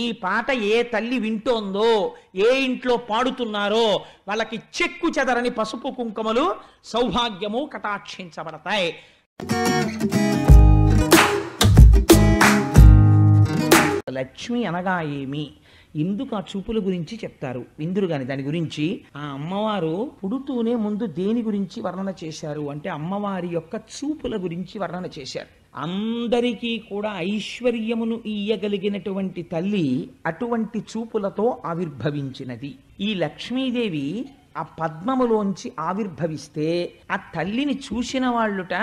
ఈ పాట ఏ తల్లి వింటోందో ఏ ఇంట్లో పాడుతున్నారో వాళ్ళకి చెక్కు చెదరని పసుపు కుంకుమలు సౌభాగ్యము కటాక్షించబడతాయి లక్ష్మి అనగా ఏమి ఎందుకు ఆ చూపుల గురించి చెప్తారు ఇందురు గాని దాని గురించి ఆ అమ్మవారు పుడుతూనే ముందు దేని గురించి వర్ణన చేశారు అంటే అమ్మవారి యొక్క చూపుల గురించి వర్ణన చేశారు అందరికీ కూడా ఐశ్వర్యమును ఇయ్యగలిగినటువంటి తల్లి అటువంటి చూపులతో ఆవిర్భవించినది ఈ లక్ష్మీదేవి ఆ పద్మములోంచి ఆవిర్భవిస్తే ఆ తల్లిని చూసిన వాళ్ళుట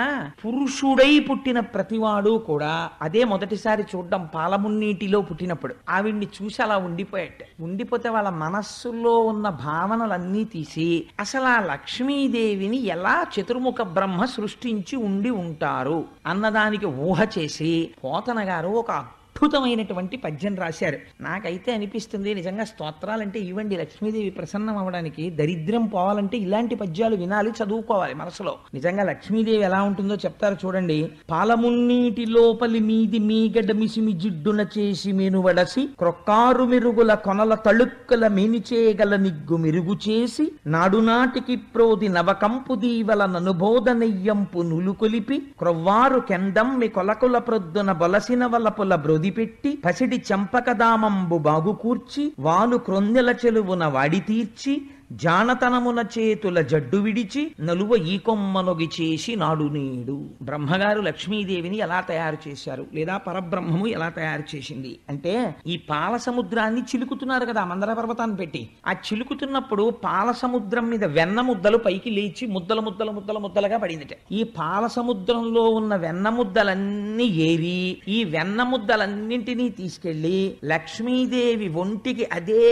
పురుషుడై పుట్టిన ప్రతివాడు కూడా అదే మొదటిసారి చూడడం పాలమున్నీటిలో పుట్టినప్పుడు ఆవిడ్ని చూసి అలా ఉండిపోయాట ఉండిపోతే వాళ్ళ మనస్సులో ఉన్న భావనలన్నీ తీసి అసలు ఆ లక్ష్మీదేవిని ఎలా చతుర్ముఖ బ్రహ్మ సృష్టించి ఉండి ఉంటారు అన్నదానికి ఊహ చేసి పోతన గారు ఒక అద్భుతమైనటువంటి పద్యం రాశారు నాకైతే అనిపిస్తుంది నిజంగా స్తోత్రాలంటే ఇవ్వండి లక్ష్మీదేవి ప్రసన్నం అవడానికి దరిద్రం పోవాలంటే ఇలాంటి పద్యాలు వినాలి చదువుకోవాలి మనసులో నిజంగా లక్ష్మీదేవి ఎలా ఉంటుందో చెప్తారు చూడండి పాలమున్నీటి లోపలి మీది మీగడ మిసిమి జిడ్డున చేసి మేను వడసి క్రొక్కారు మెరుగుల కొనల తళుక్కల మేనిచేగల నిగ్గు మెరుగు చేసి నాడునాటికి ప్రోది నవకంపు దీవల ననుబోధనయ్యంపు నులు కొలిపి క్రొవ్వారు కెందమ్మి కొలకుల ప్రొద్దున బొలసిన వలపుల బ్రొది ముడిపెట్టి పసిడి చెంపకదామంబు బాగుకూర్చి వాలు క్రొందెల చెలువున వాడి తీర్చి జానతనమున చేతుల జడ్డు విడిచి నలువ ఈ కొమ్మనొగి చేసి నాడు నేడు బ్రహ్మగారు లక్ష్మీదేవిని ఎలా తయారు చేశారు లేదా పరబ్రహ్మము ఎలా తయారు చేసింది అంటే ఈ పాల సముద్రాన్ని చిలుకుతున్నారు కదా మందర పర్వతాన్ని పెట్టి ఆ చిలుకుతున్నప్పుడు పాల సముద్రం మీద వెన్న ముద్దలు పైకి లేచి ముద్దల ముద్దల ముద్దల ముద్దలుగా పడింది ఈ పాల సముద్రంలో ఉన్న వెన్న ముద్దలన్నీ ఏరి ఈ వెన్న ముద్దలన్నింటినీ తీసుకెళ్లి లక్ష్మీదేవి ఒంటికి అదే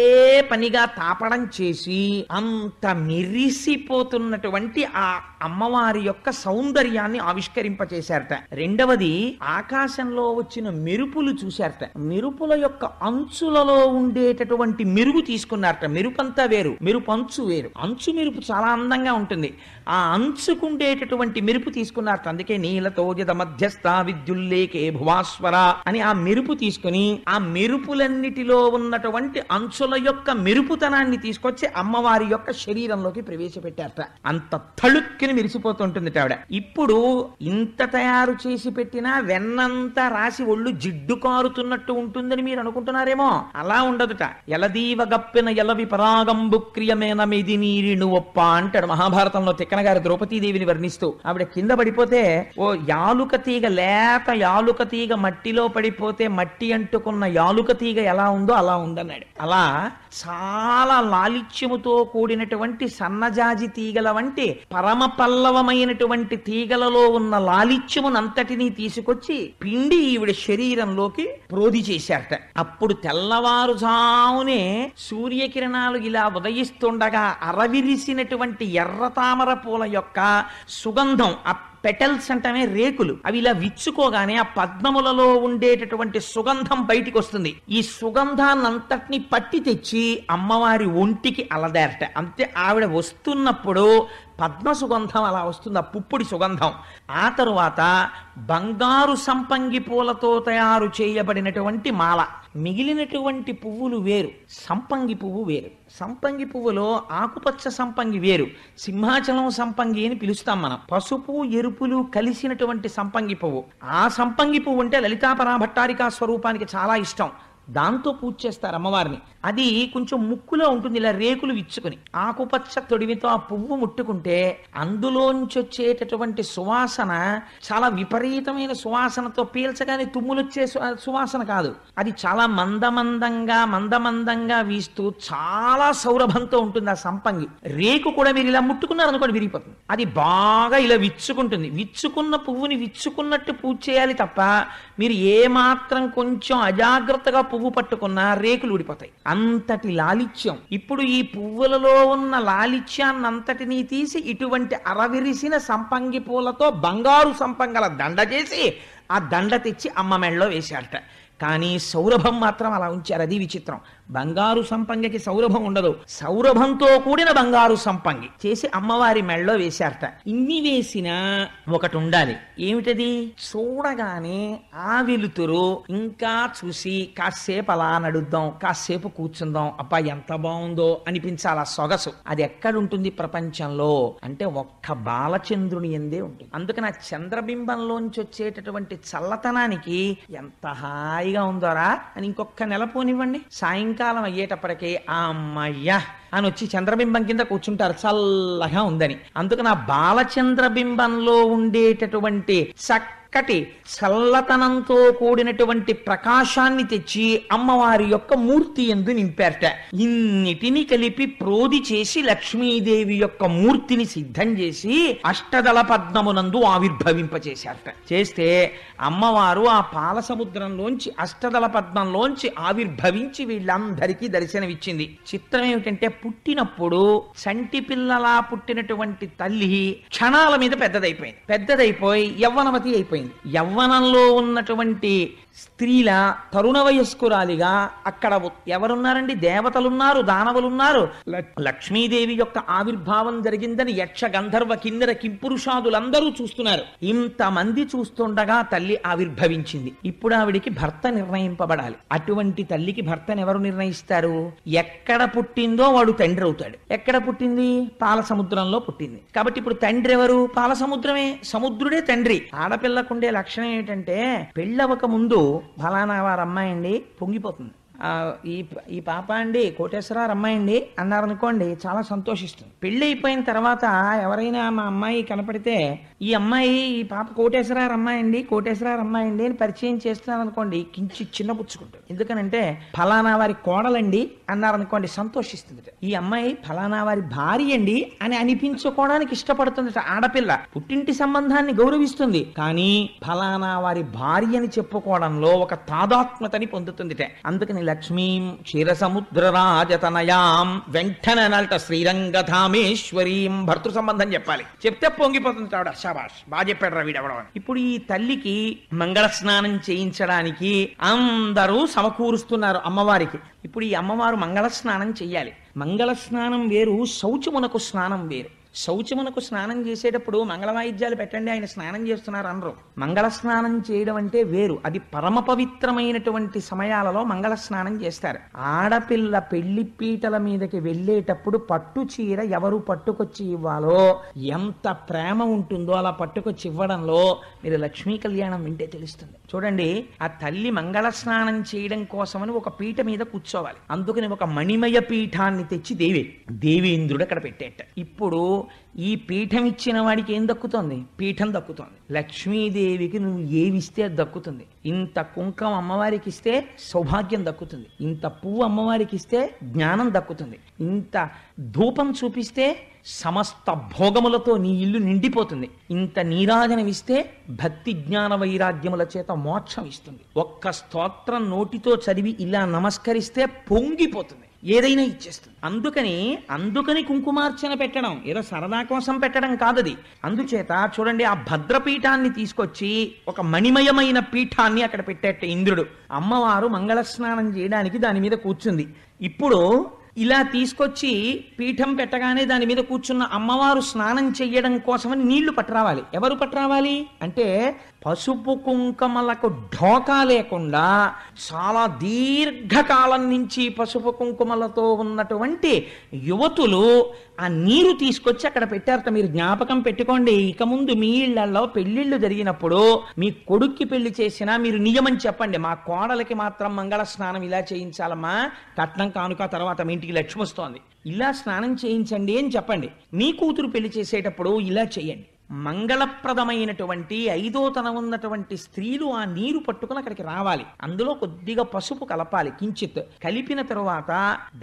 పనిగా తాపడం చేసి అంత మిరిసిపోతున్నటువంటి ఆ అమ్మవారి యొక్క సౌందర్యాన్ని ఆవిష్కరింపచేశారట రెండవది ఆకాశంలో వచ్చిన మెరుపులు చూశారట మెరుపుల యొక్క అంచులలో ఉండేటటువంటి మెరుగు తీసుకున్నారట మెరుపంతా వేరు మెరుపు అంచు వేరు అంచు మెరుపు చాలా అందంగా ఉంటుంది ఆ అంచుకుండేటటువంటి మెరుపు తీసుకున్నారట అందుకే నీలతోజద మధ్యస్థ విద్యుల్లేకే భువాస్వర అని ఆ మెరుపు తీసుకుని ఆ మెరుపులన్నిటిలో ఉన్నటువంటి అంచుల యొక్క మెరుపుతనాన్ని తీసుకొచ్చి అమ్మవారి వారి యొక్క శరీరంలోకి ప్రవేశపెట్టారట అంత తళుక్కిని మెరిసిపోతుంటుంది ఆవిడ ఇప్పుడు ఇంత తయారు చేసి పెట్టినా వెన్నంత రాసి ఒళ్ళు జిడ్డు కారుతున్నట్టు ఉంటుందని మీరు అనుకుంటున్నారేమో అలా ఉండదుట ఎలదీవ గప్పిన ఎలవి పరాగంబు క్రియమైన మెది నీరిణు ఒప్ప అంటాడు మహాభారతంలో తిక్కన గారు ద్రౌపదీదేవిని వర్ణిస్తూ ఆవిడ కింద పడిపోతే ఓ యాలుక తీగ లేత యాలుక తీగ మట్టిలో పడిపోతే మట్టి అంటుకున్న యాలుక తీగ ఎలా ఉందో అలా ఉందన్నాడు అలా చాలా లాలిత్యముతో కూడినటువంటి సన్నజాజి తీగల వంటి పరమ పల్లవమైనటువంటి తీగలలో ఉన్న లాలిత్యమునంతటినీ తీసుకొచ్చి పిండి ఈవిడ శరీరంలోకి ప్రోధి చేశారట అప్పుడు తెల్లవారుజామునే సూర్యకిరణాలు ఇలా ఉదయిస్తుండగా అరవిరిసినటువంటి ఎర్ర తామర పూల యొక్క సుగంధం పెటల్స్ అంటామే రేకులు అవి ఇలా విచ్చుకోగానే ఆ పద్మములలో ఉండేటటువంటి సుగంధం బయటికి వస్తుంది ఈ సుగంధాన్నంతటిని పట్టి తెచ్చి అమ్మవారి ఒంటికి అలదేరట అంతే ఆవిడ వస్తున్నప్పుడు పద్మ సుగంధం అలా వస్తుంది ఆ పుప్పొడి సుగంధం ఆ తరువాత బంగారు సంపంగి పూలతో తయారు చేయబడినటువంటి మాల మిగిలినటువంటి పువ్వులు వేరు సంపంగి పువ్వు వేరు సంపంగి పువ్వులో ఆకుపచ్చ సంపంగి వేరు సింహాచలం సంపంగి అని పిలుస్తాం మనం పసుపు ఎరుపులు కలిసినటువంటి సంపంగి పువ్వు ఆ సంపంగి పువ్వు అంటే లలితాపరాభట్టారికా స్వరూపానికి చాలా ఇష్టం దాంతో పూజ చేస్తారు అమ్మవారిని అది కొంచెం ముక్కులో ఉంటుంది ఇలా రేకులు విచ్చుకుని ఆకుపచ్చ తొడివితో ఆ పువ్వు ముట్టుకుంటే అందులోంచి వచ్చేటటువంటి సువాసన చాలా విపరీతమైన సువాసనతో పీల్చగానే తుమ్ములొచ్చే సువాసన కాదు అది చాలా మందమందంగా మందమందంగా వీస్తూ చాలా సౌరభంతో ఉంటుంది ఆ సంపంగి రేకు కూడా మీరు ఇలా ముట్టుకున్నారు అనుకోండి విరిగిపోతుంది అది బాగా ఇలా విచ్చుకుంటుంది విచ్చుకున్న పువ్వుని విచ్చుకున్నట్టు పూజ చేయాలి తప్ప మీరు ఏ మాత్రం కొంచెం అజాగ్రత్తగా పువ్వు పట్టుకున్నా రేకులు ఊడిపోతాయి అంతటి లాలిత్యం ఇప్పుడు ఈ పువ్వులలో ఉన్న లాలిత్యాన్నంతటినీ తీసి ఇటువంటి అరవిరిసిన సంపంగి పూలతో బంగారు సంపంగల దండ చేసి ఆ దండ తెచ్చి అమ్మ మెళ్ళలో వేశాడట కానీ సౌరభం మాత్రం అలా ఉంచారు అది విచిత్రం బంగారు సంపంగికి సౌరభం ఉండదు సౌరభంతో కూడిన బంగారు సంపంగి చేసి అమ్మవారి మెళ్ళలో వేశారట ఇన్ని వేసిన ఒకటి ఉండాలి ఏమిటది చూడగానే ఆ వెలుతురు ఇంకా చూసి కాసేపు అలా నడుద్దాం కాసేపు కూర్చుందాం అబ్బా ఎంత బాగుందో అనిపించాల సొగసు అది ఎక్కడుంటుంది ప్రపంచంలో అంటే ఒక్క బాలచంద్రుని ఎందే ఉంటుంది అందుకని ఆ చంద్రబింబంలోంచి వచ్చేటటువంటి చల్లతనానికి ఎంత హాయిగా ఉందోరా అని ఇంకొక నెల పోనివ్వండి సాయంకాలం సాయంకాలం అయ్యేటప్పటికీ అమ్మయ్యా అని వచ్చి చంద్రబింబం కింద కూర్చుంటారు చల్లగా ఉందని అందుకు నా బాలచంద్రబింబంలో ఉండేటటువంటి చక్కటి చల్లతనంతో కూడినటువంటి ప్రకాశాన్ని తెచ్చి అమ్మవారి యొక్క మూర్తి ఎందు నింపారట ఇన్నిటిని కలిపి ప్రోది చేసి లక్ష్మీదేవి యొక్క మూర్తిని సిద్ధం చేసి అష్టదళ పద్మమునందు ఆవిర్భవింపచేశారట చేస్తే అమ్మవారు ఆ పాల సముద్రంలోంచి అష్టదళ పద్మంలోంచి ఆవిర్భవించి వీళ్ళందరికీ దర్శనమిచ్చింది చిత్రం ఏమిటంటే పుట్టినప్పుడు చంటి పిల్లలా పుట్టినటువంటి తల్లి క్షణాల మీద పెద్దదైపోయింది పెద్దదైపోయి యవ్వనమతి అయిపోయింది యవ్వనంలో ఉన్నటువంటి స్త్రీల తరుణ వయస్కురాలిగా అక్కడ ఎవరున్నారండి దేవతలున్నారు దానవులున్నారు లక్ష్మీదేవి యొక్క ఆవిర్భావం జరిగిందని యక్ష గంధర్వ కిన్నెర కింపురుషాదులందరూ చూస్తున్నారు ఇంతమంది చూస్తుండగా తల్లి ఆవిర్భవించింది ఇప్పుడు ఆవిడికి భర్త నిర్ణయింపబడాలి అటువంటి తల్లికి భర్తను ఎవరు నిర్ణయిస్తారు ఎక్కడ పుట్టిందో వాడు తండ్రి అవుతాడు ఎక్కడ పుట్టింది పాల సముద్రంలో పుట్టింది కాబట్టి ఇప్పుడు తండ్రి ఎవరు పాల సముద్రమే సముద్రుడే తండ్రి ఆడపిల్లకుండే లక్షణం ఏంటంటే పెళ్ళవక ముందు ఫలానా వారు అమ్మాయి అండి పొంగిపోతుంది ఈ ఈ పాప అండి కోటేశ్వరారు అమ్మాయి అండి అన్నారనుకోండి చాలా సంతోషిస్తుంది పెళ్ళి అయిపోయిన తర్వాత ఎవరైనా మా అమ్మాయి కనపడితే ఈ అమ్మాయి ఈ పాప కోటేశ్వరారు అమ్మాయి అండి కోటేశ్వరారు అమ్మాయి అండి అని పరిచయం చేస్తున్నారు అనుకోండి కించి చిన్నపుచ్చుకుంటాడు ఎందుకనంటే ఫలానా వారి కోడలండి అన్నారనుకోండి సంతోషిస్తుంది ఈ అమ్మాయి ఫలానా వారి భార్య అండి అని అనిపించుకోవడానికి ఇష్టపడుతుంది ఆడపిల్ల పుట్టింటి సంబంధాన్ని గౌరవిస్తుంది కానీ ఫలానా వారి భార్య అని చెప్పుకోవడంలో ఒక తాదాత్మతని పొందుతుందిట అందుకని లక్ష్మీం క్షీర సముద్ర రాజతనయాం వెంటనే శ్రీరంగధామేశ్వరీం భర్తృ సంబంధం చెప్పాలి చెప్తే పొంగిపోతుంది ఆవిడ షాబాష్ బాగా చెప్పాడు రవి ఇప్పుడు ఈ తల్లికి మంగళ స్నానం చేయించడానికి అందరూ సమకూరుస్తున్నారు అమ్మవారికి ఇప్పుడు ఈ అమ్మవారు మంగళ స్నానం చేయాలి మంగళ స్నానం వేరు శౌచమునకు స్నానం వేరు శౌచమునకు స్నానం చేసేటప్పుడు మంగళ వాయిద్యాలు పెట్టండి ఆయన స్నానం చేస్తున్నారు అనరు మంగళ స్నానం చేయడం అంటే వేరు అది పరమ పవిత్రమైనటువంటి సమయాలలో మంగళ స్నానం చేస్తారు ఆడపిల్ల పెళ్లి పీటల మీదకి వెళ్ళేటప్పుడు పట్టు చీర ఎవరు పట్టుకొచ్చి ఇవ్వాలో ఎంత ప్రేమ ఉంటుందో అలా పట్టుకొచ్చి ఇవ్వడంలో మీరు లక్ష్మీ కళ్యాణం వింటే తెలుస్తుంది చూడండి ఆ తల్లి మంగళ స్నానం చేయడం కోసమని ఒక పీట మీద కూర్చోవాలి అందుకని ఒక మణిమయ పీఠాన్ని తెచ్చి దేవి దేవేంద్రుడు అక్కడ పెట్టేట ఇప్పుడు ఈ పీఠం ఇచ్చిన వాడికి ఏం దక్కుతోంది పీఠం దక్కుతోంది లక్ష్మీదేవికి నువ్వు ఏమిస్తే అది దక్కుతుంది ఇంత కుంకం అమ్మవారికి ఇస్తే సౌభాగ్యం దక్కుతుంది ఇంత పువ్వు అమ్మవారికి ఇస్తే జ్ఞానం దక్కుతుంది ఇంత ధూపం చూపిస్తే సమస్త భోగములతో నీ ఇల్లు నిండిపోతుంది ఇంత నీరాజనమిస్తే భక్తి జ్ఞాన వైరాగ్యముల చేత మోక్షం ఇస్తుంది ఒక్క స్తోత్రం నోటితో చదివి ఇలా నమస్కరిస్తే పొంగిపోతుంది ఏదైనా ఇచ్చేస్తుంది అందుకని అందుకని కుంకుమార్చన పెట్టడం ఏదో సరదా కోసం పెట్టడం కాదు అది అందుచేత చూడండి ఆ భద్రపీఠాన్ని తీసుకొచ్చి ఒక మణిమయమైన పీఠాన్ని అక్కడ పెట్టేట ఇంద్రుడు అమ్మవారు మంగళ స్నానం చేయడానికి దాని మీద కూర్చుంది ఇప్పుడు ఇలా తీసుకొచ్చి పీఠం పెట్టగానే దాని మీద కూర్చున్న అమ్మవారు స్నానం చెయ్యడం కోసమని నీళ్లు పట్టరావాలి ఎవరు పట్టరావాలి అంటే పసుపు కుంకుమలకు ఢోకా లేకుండా చాలా దీర్ఘకాలం నుంచి పసుపు కుంకుమలతో ఉన్నటువంటి యువతులు ఆ నీరు తీసుకొచ్చి అక్కడ పెట్టారట మీరు జ్ఞాపకం పెట్టుకోండి ఇక ముందు మీ ఇళ్లలో పెళ్లిళ్ళు జరిగినప్పుడు మీ కొడుక్కి పెళ్లి చేసినా మీరు నిజమని చెప్పండి మా కోడలకి మాత్రం మంగళ స్నానం ఇలా చేయించాలమ్మా కట్నం కానుక తర్వాత మీ ఇంటికి లక్ష్మి వస్తోంది ఇలా స్నానం చేయించండి అని చెప్పండి మీ కూతురు పెళ్లి చేసేటప్పుడు ఇలా చేయండి మంగళప్రదమైనటువంటి ఐదో తన ఉన్నటువంటి స్త్రీలు ఆ నీరు పట్టుకుని అక్కడికి రావాలి అందులో కొద్దిగా పసుపు కలపాలి కించిత్ కలిపిన తరువాత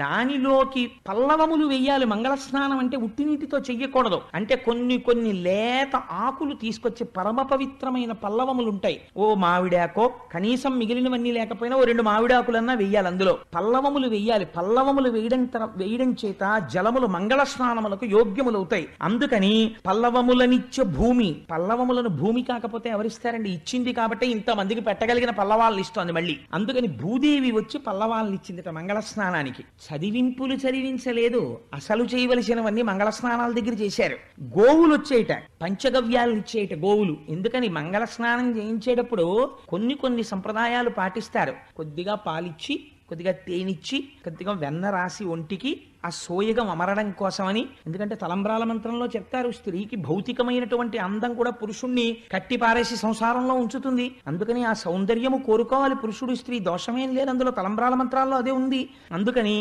దానిలోకి పల్లవములు వేయాలి మంగళ స్నానం అంటే ఉట్టి నీటితో చెయ్యకూడదు అంటే కొన్ని కొన్ని లేత ఆకులు తీసుకొచ్చి పరమ పవిత్రమైన పల్లవములు ఉంటాయి ఓ మావిడాకో కనీసం మిగిలినవన్నీ లేకపోయినా ఓ రెండు మావిడాకులన్నా వెయ్యాలి అందులో పల్లవములు వేయాలి పల్లవములు వేయడం వేయడం చేత జలములు మంగళ స్నానములకు యోగ్యములవుతాయి అందుకని పల్లవములనిచ్చి ఇచ్చ భూమి పల్లవములను భూమి కాకపోతే ఎవరిస్తారండి ఇచ్చింది కాబట్టి ఇంతమందికి పెట్టగలిగిన పల్లవాలను ఇస్తోంది మళ్ళీ అందుకని భూదేవి వచ్చి పల్లవాళ్ళని ఇచ్చింది మంగళ స్నానానికి చదివింపులు చదివించలేదు అసలు చేయవలసినవన్నీ మంగళ స్నానాల దగ్గర చేశారు గోవులు వచ్చేయట పంచగవ్యాలను ఇచ్చేయట గోవులు ఎందుకని మంగళ స్నానం చేయించేటప్పుడు కొన్ని కొన్ని సంప్రదాయాలు పాటిస్తారు కొద్దిగా పాలిచ్చి కొద్దిగా తేనిచ్చి కొద్దిగా వెన్న రాసి ఒంటికి ఆ సోయగం అమరడం కోసమని ఎందుకంటే తలంబ్రాల మంత్రంలో చెప్తారు స్త్రీకి భౌతికమైనటువంటి అందం కూడా పురుషుణ్ణి కట్టి పారేసి సంసారంలో ఉంచుతుంది అందుకని ఆ సౌందర్యము కోరుకోవాలి పురుషుడు స్త్రీ దోషమేం లేదు అందులో తలంబ్రాల మంత్రాల్లో అదే ఉంది అందుకని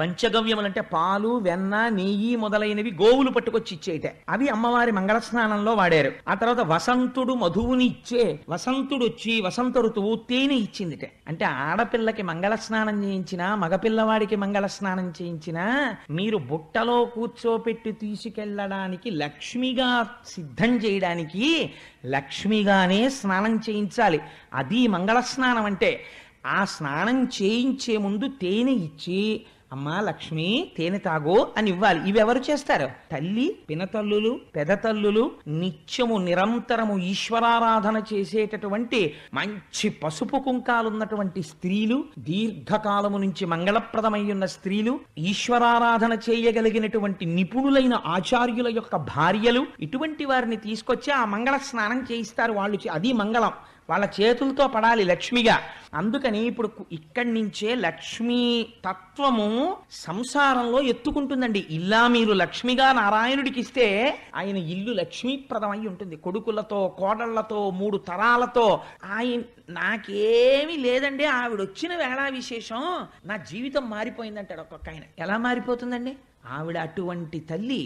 పంచగవ్యములు అంటే పాలు వెన్న నెయ్యి మొదలైనవి గోవులు పట్టుకొచ్చి ఇచ్చేటే అవి అమ్మవారి మంగళ స్నానంలో వాడారు ఆ తర్వాత వసంతుడు మధువుని ఇచ్చే వసంతుడు వచ్చి వసంత ఋతువు తేనె ఇచ్చిందిటే అంటే ఆడపిల్లకి మంగళ స్నానం చేయించినా మగపిల్లవాడికి మంగళ స్నానం చేయించినా మీరు బుట్టలో కూర్చోపెట్టి తీసుకెళ్లడానికి లక్ష్మిగా సిద్ధం చేయడానికి లక్ష్మిగానే స్నానం చేయించాలి అది మంగళ స్నానం అంటే ఆ స్నానం చేయించే ముందు తేనె ఇచ్చి అమ్మా లక్ష్మి తేనె తాగో అని ఇవ్వాలి ఇవెవరు చేస్తారు తల్లి పినతల్లులు పెదతల్లులు నిత్యము నిరంతరము ఈశ్వరారాధన చేసేటటువంటి మంచి పసుపు కుంకాలున్నటువంటి స్త్రీలు దీర్ఘకాలము నుంచి మంగళప్రదమై ఉన్న స్త్రీలు ఈశ్వరారాధన చేయగలిగినటువంటి నిపుణులైన ఆచార్యుల యొక్క భార్యలు ఇటువంటి వారిని తీసుకొచ్చి ఆ మంగళ స్నానం చేయిస్తారు వాళ్ళు అది మంగళం వాళ్ళ చేతులతో పడాలి లక్ష్మిగా అందుకని ఇప్పుడు ఇక్కడి నుంచే లక్ష్మీ తత్వము సంసారంలో ఎత్తుకుంటుందండి ఇలా మీరు లక్ష్మిగా నారాయణుడికి ఇస్తే ఆయన ఇల్లు లక్ష్మీప్రదం అయి ఉంటుంది కొడుకులతో కోడళ్లతో మూడు తరాలతో ఆయన నాకేమీ లేదండి ఆవిడ వచ్చిన విశేషం నా జీవితం మారిపోయిందంటాడు ఒక్కొక్క ఆయన ఎలా మారిపోతుందండి ఆవిడ అటువంటి తల్లి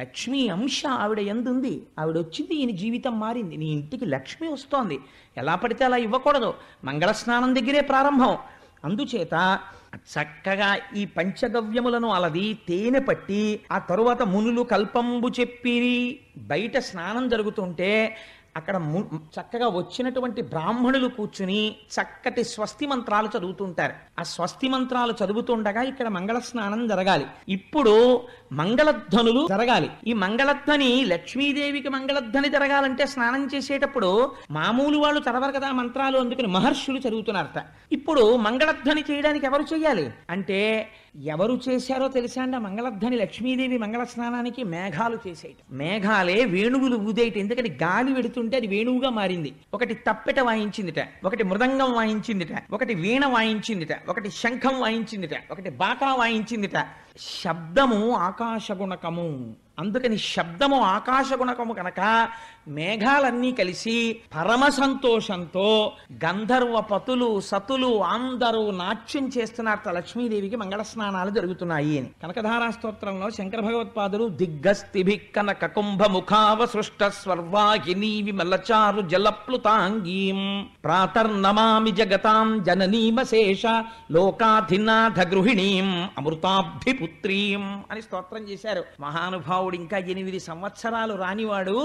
లక్ష్మీ అంశ ఆవిడ ఎందుంది ఆవిడ వచ్చింది ఈయన జీవితం మారింది నీ ఇంటికి లక్ష్మి వస్తోంది ఎలా పడితే అలా ఇవ్వకూడదు మంగళ స్నానం దగ్గరే ప్రారంభం అందుచేత చక్కగా ఈ పంచగవ్యములను అలది తేనె పట్టి ఆ తరువాత మునులు కల్పంబు చెప్పి బయట స్నానం జరుగుతుంటే అక్కడ చక్కగా వచ్చినటువంటి బ్రాహ్మణులు కూర్చుని చక్కటి స్వస్తి మంత్రాలు చదువుతుంటారు ఆ స్వస్తి మంత్రాలు చదువుతుండగా ఇక్కడ మంగళ స్నానం జరగాలి ఇప్పుడు మంగళధ్వనులు జరగాలి ఈ మంగళధ్వని లక్ష్మీదేవికి మంగళధ్వని జరగాలంటే స్నానం చేసేటప్పుడు మామూలు వాళ్ళు చదవరు కదా మంత్రాలు అందుకని మహర్షులు చదువుతున్నారట ఇప్పుడు మంగళధ్వని చేయడానికి ఎవరు చేయాలి అంటే ఎవరు చేశారో తెలిసా అండి మంగళధ్వని లక్ష్మీదేవి మంగళ స్నానానికి మేఘాలు చేసేయటం మేఘాలే వేణువులు ఊదేయట ఎందుకంటే గాలి పెడుతుంటే అది వేణువుగా మారింది ఒకటి తప్పెట వాయించిందిట ఒకటి మృదంగం వాయించిందిట ఒకటి వీణ వాయించిందిట ఒకటి శంఖం వాయించిందిట ఒకటి బాకా వాయించిందిట శబ్దము ఆకాశగుణకము అందుకని శబ్దము ఆకాశగుణకము కనుక మేఘాలన్నీ కలిసి పరమ సంతోషంతో గంధర్వ పతులు సతులు అందరూ నాట్యం చేస్తున్నారు లక్ష్మీదేవికి మంగళ స్నానాలు జరుగుతున్నాయి అని కనకధారా స్తోత్రంలో శంకర భగవత్పాదులు దిగ్గస్తిభి కనక ముఖావ సృష్ట స్వర్వాహిని విమలచారు జలప్లుతాంగీం ప్రాతర్నమామి జగతాం జననీమశేష లోకాధినాథ గృహిణీం అమృతాభిపుత్రీం అని స్తోత్రం చేశారు మహానుభావుడు ఇంకా ఎనిమిది సంవత్సరాలు రానివాడు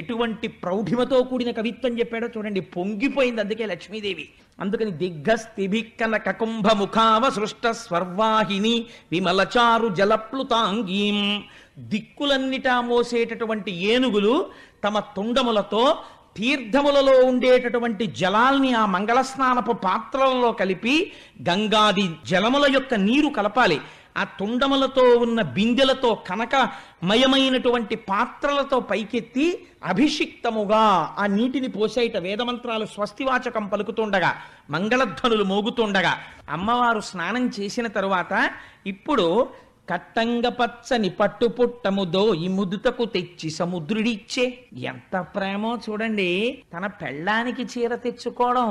ఎటువంటి ఎటువంటి ప్రౌఢిమతో కూడిన కవిత్వం చెప్పాడో చూడండి పొంగిపోయింది అందుకే లక్ష్మీదేవి అందుకని దిగ్గస్థిభిక్కన కకుంభ ముఖావ సృష్ట స్వర్వాహిని విమలచారు జలప్లుతాంగీం దిక్కులన్నిటా మోసేటటువంటి ఏనుగులు తమ తుండములతో తీర్థములలో ఉండేటటువంటి జలాల్ని ఆ మంగళస్నానపు పాత్రలలో కలిపి గంగాది జలముల యొక్క నీరు కలపాలి ఆ తుండములతో ఉన్న బిందెలతో కనక మయమైనటువంటి పాత్రలతో పైకెత్తి అభిషిక్తముగా ఆ నీటిని పోసేట వేదమంత్రాలు స్వస్తివాచకం పలుకుతుండగా మంగళధ్వనులు మోగుతుండగా అమ్మవారు స్నానం చేసిన తరువాత ఇప్పుడు కట్టంగ పచ్చని పట్టుపుట్టముదో ఈ ముదుతకు తెచ్చి సముద్రుడిచ్చే ఎంత ప్రేమో చూడండి తన పెళ్ళానికి చీర తెచ్చుకోవడం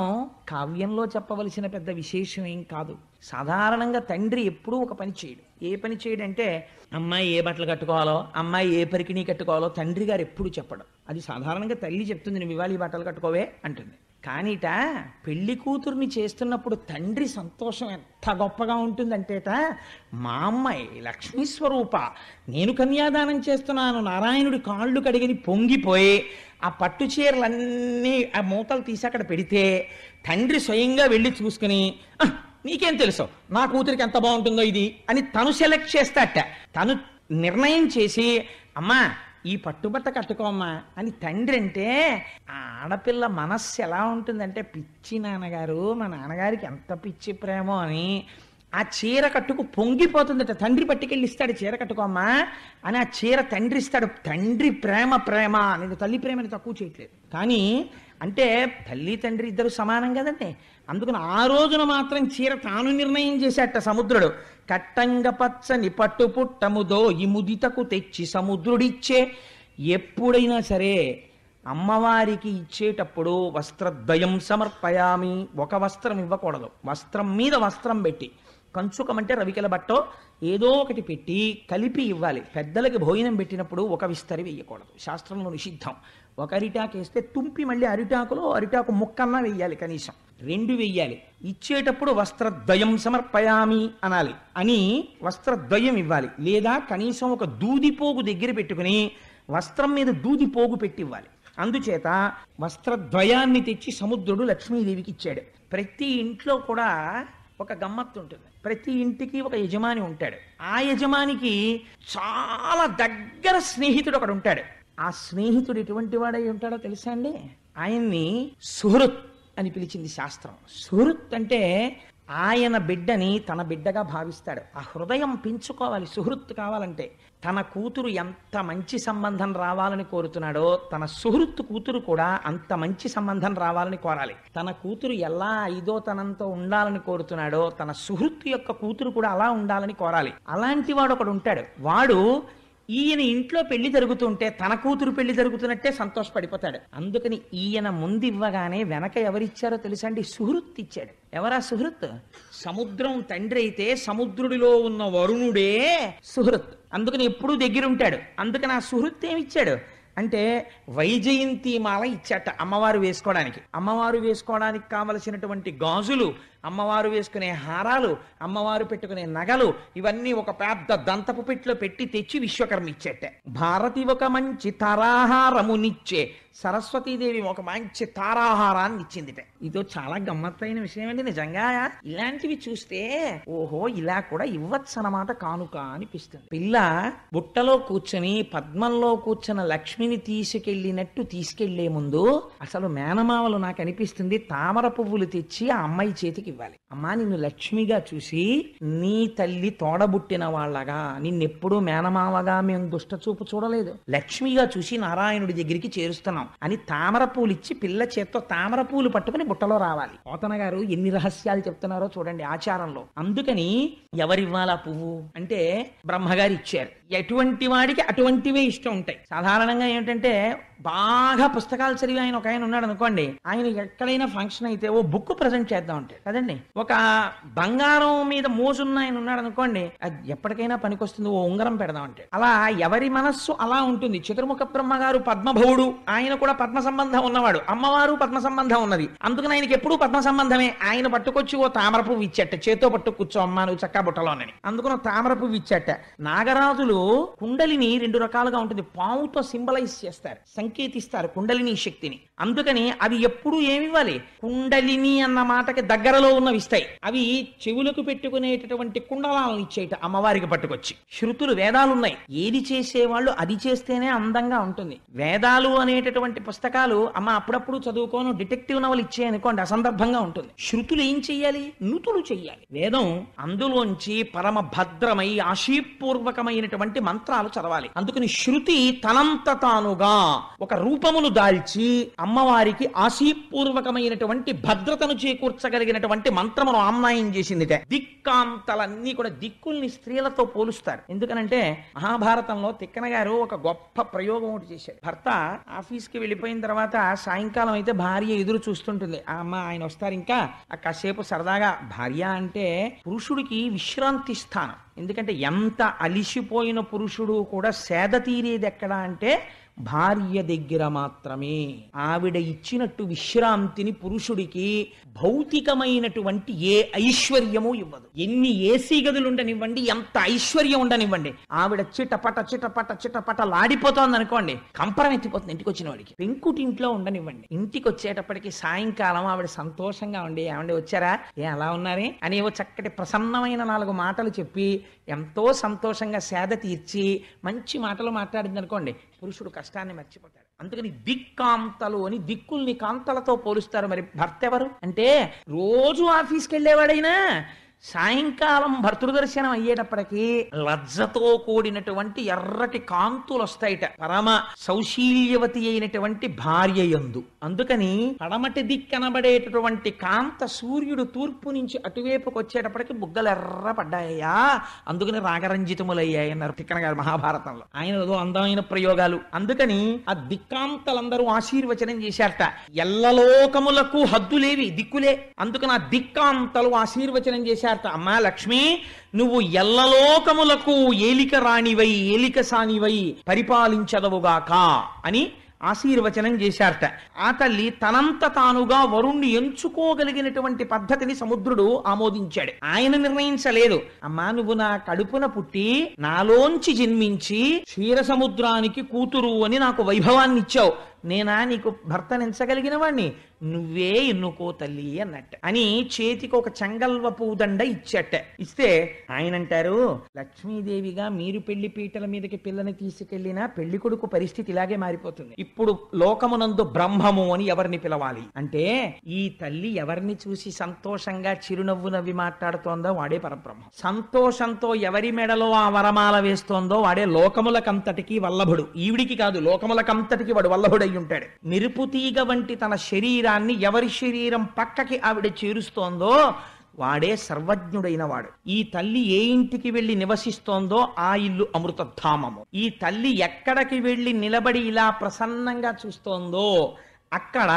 కావ్యంలో చెప్పవలసిన పెద్ద విశేషం ఏం కాదు సాధారణంగా తండ్రి ఎప్పుడూ ఒక పని చేయడు ఏ పని చేయడంటే అమ్మాయి ఏ బట్టలు కట్టుకోవాలో అమ్మాయి ఏ పరికిణీ కట్టుకోవాలో తండ్రి గారు ఎప్పుడు చెప్పడం అది సాధారణంగా తల్లి చెప్తుంది నువ్వు ఇవాళ ఈ బట్టలు కట్టుకోవే అంటుంది కానీట పెళ్లి కూతుర్ని చేస్తున్నప్పుడు తండ్రి సంతోషం ఎంత గొప్పగా ఉంటుందంటేట మా అమ్మాయి లక్ష్మీ స్వరూప నేను కన్యాదానం చేస్తున్నాను నారాయణుడి కాళ్ళు కడిగిని పొంగిపోయి ఆ పట్టు చీరలన్నీ ఆ మూతలు తీసి అక్కడ పెడితే తండ్రి స్వయంగా వెళ్ళి చూసుకుని నీకేం తెలుసు నా కూతురికి ఎంత బాగుంటుందో ఇది అని తను సెలెక్ట్ చేస్తాట తను నిర్ణయం చేసి అమ్మా ఈ పట్టుబట్ట కట్టుకోమ్మా అని తండ్రి అంటే ఆడపిల్ల మనస్సు ఎలా ఉంటుందంటే పిచ్చి నాన్నగారు మా నాన్నగారికి ఎంత పిచ్చి ప్రేమో అని ఆ చీర కట్టుకు పొంగిపోతుందట తండ్రి పట్టుకెళ్ళి ఇస్తాడు చీర కట్టుకోమ్మా అని ఆ చీర తండ్రి ఇస్తాడు తండ్రి ప్రేమ ప్రేమ నేను తల్లి ప్రేమని తక్కువ చేయట్లేదు కానీ అంటే తల్లి తండ్రి ఇద్దరు సమానం కదండి అందుకని ఆ రోజున మాత్రం చీర తాను నిర్ణయం చేసేట సముద్రుడు కట్టంగపచ్చని పట్టు పుట్టముదో ఈ ముదితకు తెచ్చి సముద్రుడిచ్చే ఎప్పుడైనా సరే అమ్మవారికి ఇచ్చేటప్పుడు వస్త్రద్వయం సమర్పయామి ఒక వస్త్రం ఇవ్వకూడదు వస్త్రం మీద వస్త్రం పెట్టి కంచుకమంటే రవికెల బట్టో ఏదో ఒకటి పెట్టి కలిపి ఇవ్వాలి పెద్దలకి భోజనం పెట్టినప్పుడు ఒక విస్తరి వేయకూడదు శాస్త్రంలో నిషిద్ధం ఒక అరిటాకు వేస్తే తుంపి మళ్ళీ అరిటాకులో అరిటాకు ముక్కన్నా వెయ్యాలి కనీసం రెండు వెయ్యాలి ఇచ్చేటప్పుడు వస్త్రద్వయం సమర్పయామి అనాలి అని వస్త్రద్వయం ఇవ్వాలి లేదా కనీసం ఒక దూదిపోగు దగ్గర పెట్టుకుని వస్త్రం మీద దూదిపోగు పెట్టి ఇవ్వాలి అందుచేత వస్త్రద్వయాన్ని తెచ్చి సముద్రుడు లక్ష్మీదేవికి ఇచ్చాడు ప్రతి ఇంట్లో కూడా ఒక గమ్మత్తు ఉంటుంది ప్రతి ఇంటికి ఒక యజమాని ఉంటాడు ఆ యజమానికి చాలా దగ్గర స్నేహితుడు ఒకడు ఉంటాడు ఆ స్నేహితుడు ఎటువంటి వాడై ఉంటాడో తెలుసా అండి ఆయన్ని సుహృత్ అని పిలిచింది శాస్త్రం సుహృత్ అంటే ఆయన బిడ్డని తన బిడ్డగా భావిస్తాడు ఆ హృదయం పెంచుకోవాలి సుహృత్ కావాలంటే తన కూతురు ఎంత మంచి సంబంధం రావాలని కోరుతున్నాడో తన సుహృత్ కూతురు కూడా అంత మంచి సంబంధం రావాలని కోరాలి తన కూతురు ఎలా ఐదో తనంతో ఉండాలని కోరుతున్నాడో తన సుహృత్ యొక్క కూతురు కూడా అలా ఉండాలని కోరాలి అలాంటి వాడు ఒకడు ఉంటాడు వాడు ఈయన ఇంట్లో పెళ్లి జరుగుతుంటే తన కూతురు పెళ్లి జరుగుతున్నట్టే సంతోషపడిపోతాడు అందుకని ఈయన ముందు ఇవ్వగానే వెనక ఎవరిచ్చారో తెలుసండి సుహృత్ ఇచ్చాడు ఎవరా సుహృత్ సముద్రం తండ్రి అయితే సముద్రుడిలో ఉన్న వరుణుడే సుహృత్ అందుకని ఎప్పుడూ దగ్గరుంటాడు అందుకని ఆ సుహృత్ ఏమిచ్చాడు అంటే వైజయంతి మాల ఇచ్చట అమ్మవారు వేసుకోవడానికి అమ్మవారు వేసుకోవడానికి కావలసినటువంటి గాజులు అమ్మవారు వేసుకునే హారాలు అమ్మవారు పెట్టుకునే నగలు ఇవన్నీ ఒక పెద్ద దంతపు పెట్టిలో పెట్టి తెచ్చి విశ్వకర్మ ఇచ్చేట భారతి ఒక మంచి తరాహారమునిచ్చే సరస్వతీదేవి ఒక మంచి తారాహారాన్ని ఇచ్చిందిట ఇదో చాలా గమ్మత్తైన విషయం అండి నిజంగా ఇలాంటివి చూస్తే ఓహో ఇలా కూడా ఇవ్వచ్చు అనమాట కానుక అనిపిస్తుంది పిల్ల బుట్టలో కూర్చొని పద్మంలో కూర్చున్న లక్ష్మిని తీసుకెళ్ళినట్టు తీసుకెళ్లే ముందు అసలు మేనమావలు నాకు అనిపిస్తుంది తామర పువ్వులు తెచ్చి ఆ అమ్మాయి చేతికి ఇవ్వాలి అమ్మా నిన్ను లక్ష్మిగా చూసి నీ తల్లి తోడబుట్టిన వాళ్ళగా నిన్నెప్పుడూ మేనమావగా మేము చూపు చూడలేదు లక్ష్మిగా చూసి నారాయణుడి దగ్గరికి చేరుస్తున్నాం అని తామర పూలు ఇచ్చి పిల్ల చేత్తో తామర పూలు పట్టుకుని బుట్టలో రావాలి పోతన గారు ఎన్ని రహస్యాలు చెప్తున్నారో చూడండి ఆచారంలో అందుకని ఎవరివ్వాలా పువ్వు అంటే బ్రహ్మగారు ఇచ్చారు ఎటువంటి వాడికి అటువంటివే ఇష్టం ఉంటాయి సాధారణంగా ఏమిటంటే బాగా పుస్తకాలు చదివి ఆయన ఒక ఆయన ఉన్నాడు అనుకోండి ఆయన ఎక్కడైనా ఫంక్షన్ అయితే ఓ బుక్ ప్రజెంట్ చేద్దాం అంటే కదండి ఒక బంగారం మీద మోజున్న ఆయన ఉన్నాడు అనుకోండి అది ఎప్పటికైనా పనికొస్తుంది ఓ ఉంగరం పెడదాం అంటే అలా ఎవరి మనస్సు అలా ఉంటుంది చతుర్ముఖ బ్రహ్మ గారు పద్మభవుడు ఆయన కూడా పద్మ సంబంధం ఉన్నవాడు అమ్మవారు పద్మ సంబంధం ఉన్నది అందుకని ఆయనకి ఎప్పుడూ పద్మ సంబంధమే ఆయన పట్టుకొచ్చి ఓ తామరపు విచ్చట్ట చేతో పట్టు కూర్చో అమ్మ నువ్వు చక్కా బుట్టలోనని అందుకుని తామర పువ్వు ఇచ్చట నాగరాజులు కుండలిని రెండు రకాలుగా ఉంటుంది పావుతో సింబలైజ్ చేస్తారు సంకేతిస్తారు కుండలిని శక్తిని అందుకని అవి ఎప్పుడు ఏమివ్వాలి కుండలిని అన్న మాటకి దగ్గరలో ఉన్నవి ఇస్తాయి అవి చెవులకు పెట్టుకునేటటువంటి కుండలాలను ఇచ్చేట అమ్మవారికి పట్టుకొచ్చి శృతులు వేదాలు ఉన్నాయి ఏది చేసేవాళ్ళు అది చేస్తేనే అందంగా ఉంటుంది వేదాలు అనేటటువంటి పుస్తకాలు అమ్మ అప్పుడప్పుడు చదువుకోను డిటెక్టివ్ నవలు ఇచ్చే అనుకోండి అసందర్భంగా ఉంటుంది శృతులు ఏం చెయ్యాలి నుతులు చెయ్యాలి వేదం అందులోంచి పరమ భద్రమై ఆశీపూర్వకమైనటువంటి మంత్రాలు చదవాలి అందుకని శృతి తనంత తానుగా ఒక రూపమును దాల్చి అమ్మవారికి ఆశీపూర్వకమైనటువంటి భద్రతను చేకూర్చగలిగినటువంటి మంత్రమును ఆమ్నాయం చేసిందిట దిక్కాంతలన్నీ కూడా దిక్కుల్ని స్త్రీలతో పోలుస్తారు ఎందుకనంటే మహాభారతంలో తిక్కన గారు ఒక గొప్ప ప్రయోగం ఒకటి చేశారు భర్త ఆఫీస్కి వెళ్ళిపోయిన తర్వాత సాయంకాలం అయితే భార్య ఎదురు చూస్తుంటుంది ఆ అమ్మ ఆయన వస్తారు ఇంకా కాసేపు సరదాగా భార్య అంటే పురుషుడికి విశ్రాంతి స్థానం ఎందుకంటే ఎంత అలిసిపోయిన పురుషుడు కూడా సేద తీరేది ఎక్కడా అంటే భార్య దగ్గర మాత్రమే ఆవిడ ఇచ్చినట్టు విశ్రాంతిని పురుషుడికి భౌతికమైనటువంటి ఏ ఐశ్వర్యము ఇవ్వదు ఎన్ని ఏసీ గదులు ఉండనివ్వండి ఎంత ఐశ్వర్యం ఉండనివ్వండి ఆవిడ చిటపట చిటపట చిటపట లాడిపోతుంది అనుకోండి కంపరం ఎత్తిపోతుంది ఇంటికి వచ్చిన వాడికి పెంకుటింట్లో ఉండనివ్వండి ఇంటికి వచ్చేటప్పటికి సాయంకాలం ఆవిడ సంతోషంగా ఉండి ఏమండి వచ్చారా ఏ అలా ఉన్నారే అని ఏవో చక్కటి ప్రసన్నమైన నాలుగు మాటలు చెప్పి ఎంతో సంతోషంగా సేద తీర్చి మంచి మాటలు మాట్లాడింది అనుకోండి పురుషుడు కష్టాన్ని మర్చిపోతాడు అందుకని దిక్కాంతలు అని దిక్కుల్ని కాంతలతో పోలుస్తారు మరి భర్త ఎవరు అంటే రోజు ఆఫీస్కి వెళ్ళేవాడైనా సాయంకాలం భర్తృదర్శనం అయ్యేటప్పటికీ లజ్జతో కూడినటువంటి ఎర్రటి కాంతులు వస్తాయిట పరమ సౌశీల్యవతి అయినటువంటి భార్య ఎందు అందుకని పడమటి దిక్కనబడేటటువంటి కాంత సూర్యుడు తూర్పు నుంచి అటువైపుకు వచ్చేటప్పటికి బుగ్గలు ఎర్ర పడ్డాయ్యా అందుకని రాగరంజితములయ్యాయన్నారు తిక్కన గారు మహాభారతంలో ఆయన ఏదో అందమైన ప్రయోగాలు అందుకని ఆ దిక్కాంతలందరూ ఆశీర్వచనం చేశారట ఎల్లలోకములకు హద్దులేవి దిక్కులే అందుకని ఆ దిక్కాంతలు ఆశీర్వచనం చేశారు గారితో అమ్మా లక్ష్మి నువ్వు ఎల్లలోకములకు ఏలిక రాణివై ఏలిక సానివై పరిపాలించదవుగాక అని ఆశీర్వచనం చేశారట ఆ తల్లి తనంత తానుగా వరుణ్ణి ఎంచుకోగలిగినటువంటి పద్ధతిని సముద్రుడు ఆమోదించాడు ఆయన నిర్ణయించలేదు అమ్మా నువ్వు నా కడుపున పుట్టి నాలోంచి జన్మించి క్షీర సముద్రానికి కూతురు అని నాకు వైభవాన్ని ఇచ్చావు నేనా నీకు నించగలిగిన వాణ్ణి నువ్వే ఎన్నుకో తల్లి అన్నట్ట అని చేతికి ఒక చెంగల్వ పూదండ ఇచ్చట ఇస్తే ఆయన అంటారు లక్ష్మీదేవిగా మీరు పెళ్లి పీటల మీదకి పిల్లని తీసుకెళ్లినా పెళ్లి కొడుకు పరిస్థితి ఇలాగే మారిపోతుంది ఇప్పుడు లోకమునందు బ్రహ్మము అని ఎవరిని పిలవాలి అంటే ఈ తల్లి ఎవరిని చూసి సంతోషంగా చిరునవ్వు నవ్వి మాట్లాడుతోందో వాడే పరబ్రహ్మ సంతోషంతో ఎవరి మెడలో ఆ వరమాల వేస్తోందో వాడే లోకములకంతటికి వల్లభుడు ఈవిడికి కాదు లోకములకంతటికి వాడు వల్లభుడు ఉంటాడు నిరుపుతీగ వంటి తన శరీరాన్ని ఎవరి శరీరం పక్కకి ఆవిడ చేరుస్తోందో వాడే సర్వజ్ఞుడైన వాడు ఈ తల్లి ఏ ఇంటికి వెళ్ళి నివసిస్తోందో ఆ ఇల్లు అమృతధామము ఈ తల్లి ఎక్కడికి వెళ్ళి నిలబడి ఇలా ప్రసన్నంగా చూస్తోందో అక్కడ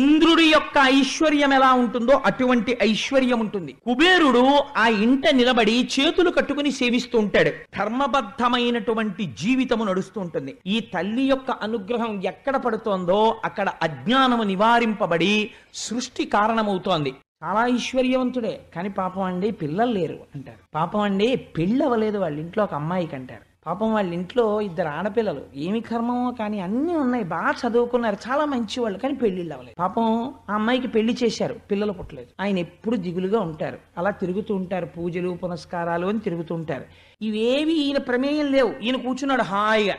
ఇంద్రుడి యొక్క ఐశ్వర్యం ఎలా ఉంటుందో అటువంటి ఐశ్వర్యం ఉంటుంది కుబేరుడు ఆ ఇంట నిలబడి చేతులు కట్టుకుని సేవిస్తూ ఉంటాడు ధర్మబద్ధమైనటువంటి జీవితము నడుస్తూ ఉంటుంది ఈ తల్లి యొక్క అనుగ్రహం ఎక్కడ పడుతోందో అక్కడ అజ్ఞానము నివారింపబడి సృష్టి కారణమవుతోంది చాలా ఐశ్వర్యవంతుడే కానీ పాపం అండి పిల్లలు లేరు అంటారు పాపం అండి పెళ్ళవలేదు వాళ్ళ ఇంట్లో ఒక అమ్మాయికి అంటారు పాపం వాళ్ళ ఇంట్లో ఇద్దరు ఆడపిల్లలు ఏమి కర్మమో కానీ అన్నీ ఉన్నాయి బాగా చదువుకున్నారు చాలా మంచి వాళ్ళు కానీ పెళ్లిళ్ళు అవ్వలేదు పాపం ఆ అమ్మాయికి పెళ్లి చేశారు పిల్లలు పుట్టలేదు ఆయన ఎప్పుడు దిగులుగా ఉంటారు అలా తిరుగుతూ ఉంటారు పూజలు పునస్కారాలు అని తిరుగుతూ ఉంటారు ఇవేవి ఈయన ప్రమేయం లేవు ఈయన కూర్చున్నాడు హాయిగా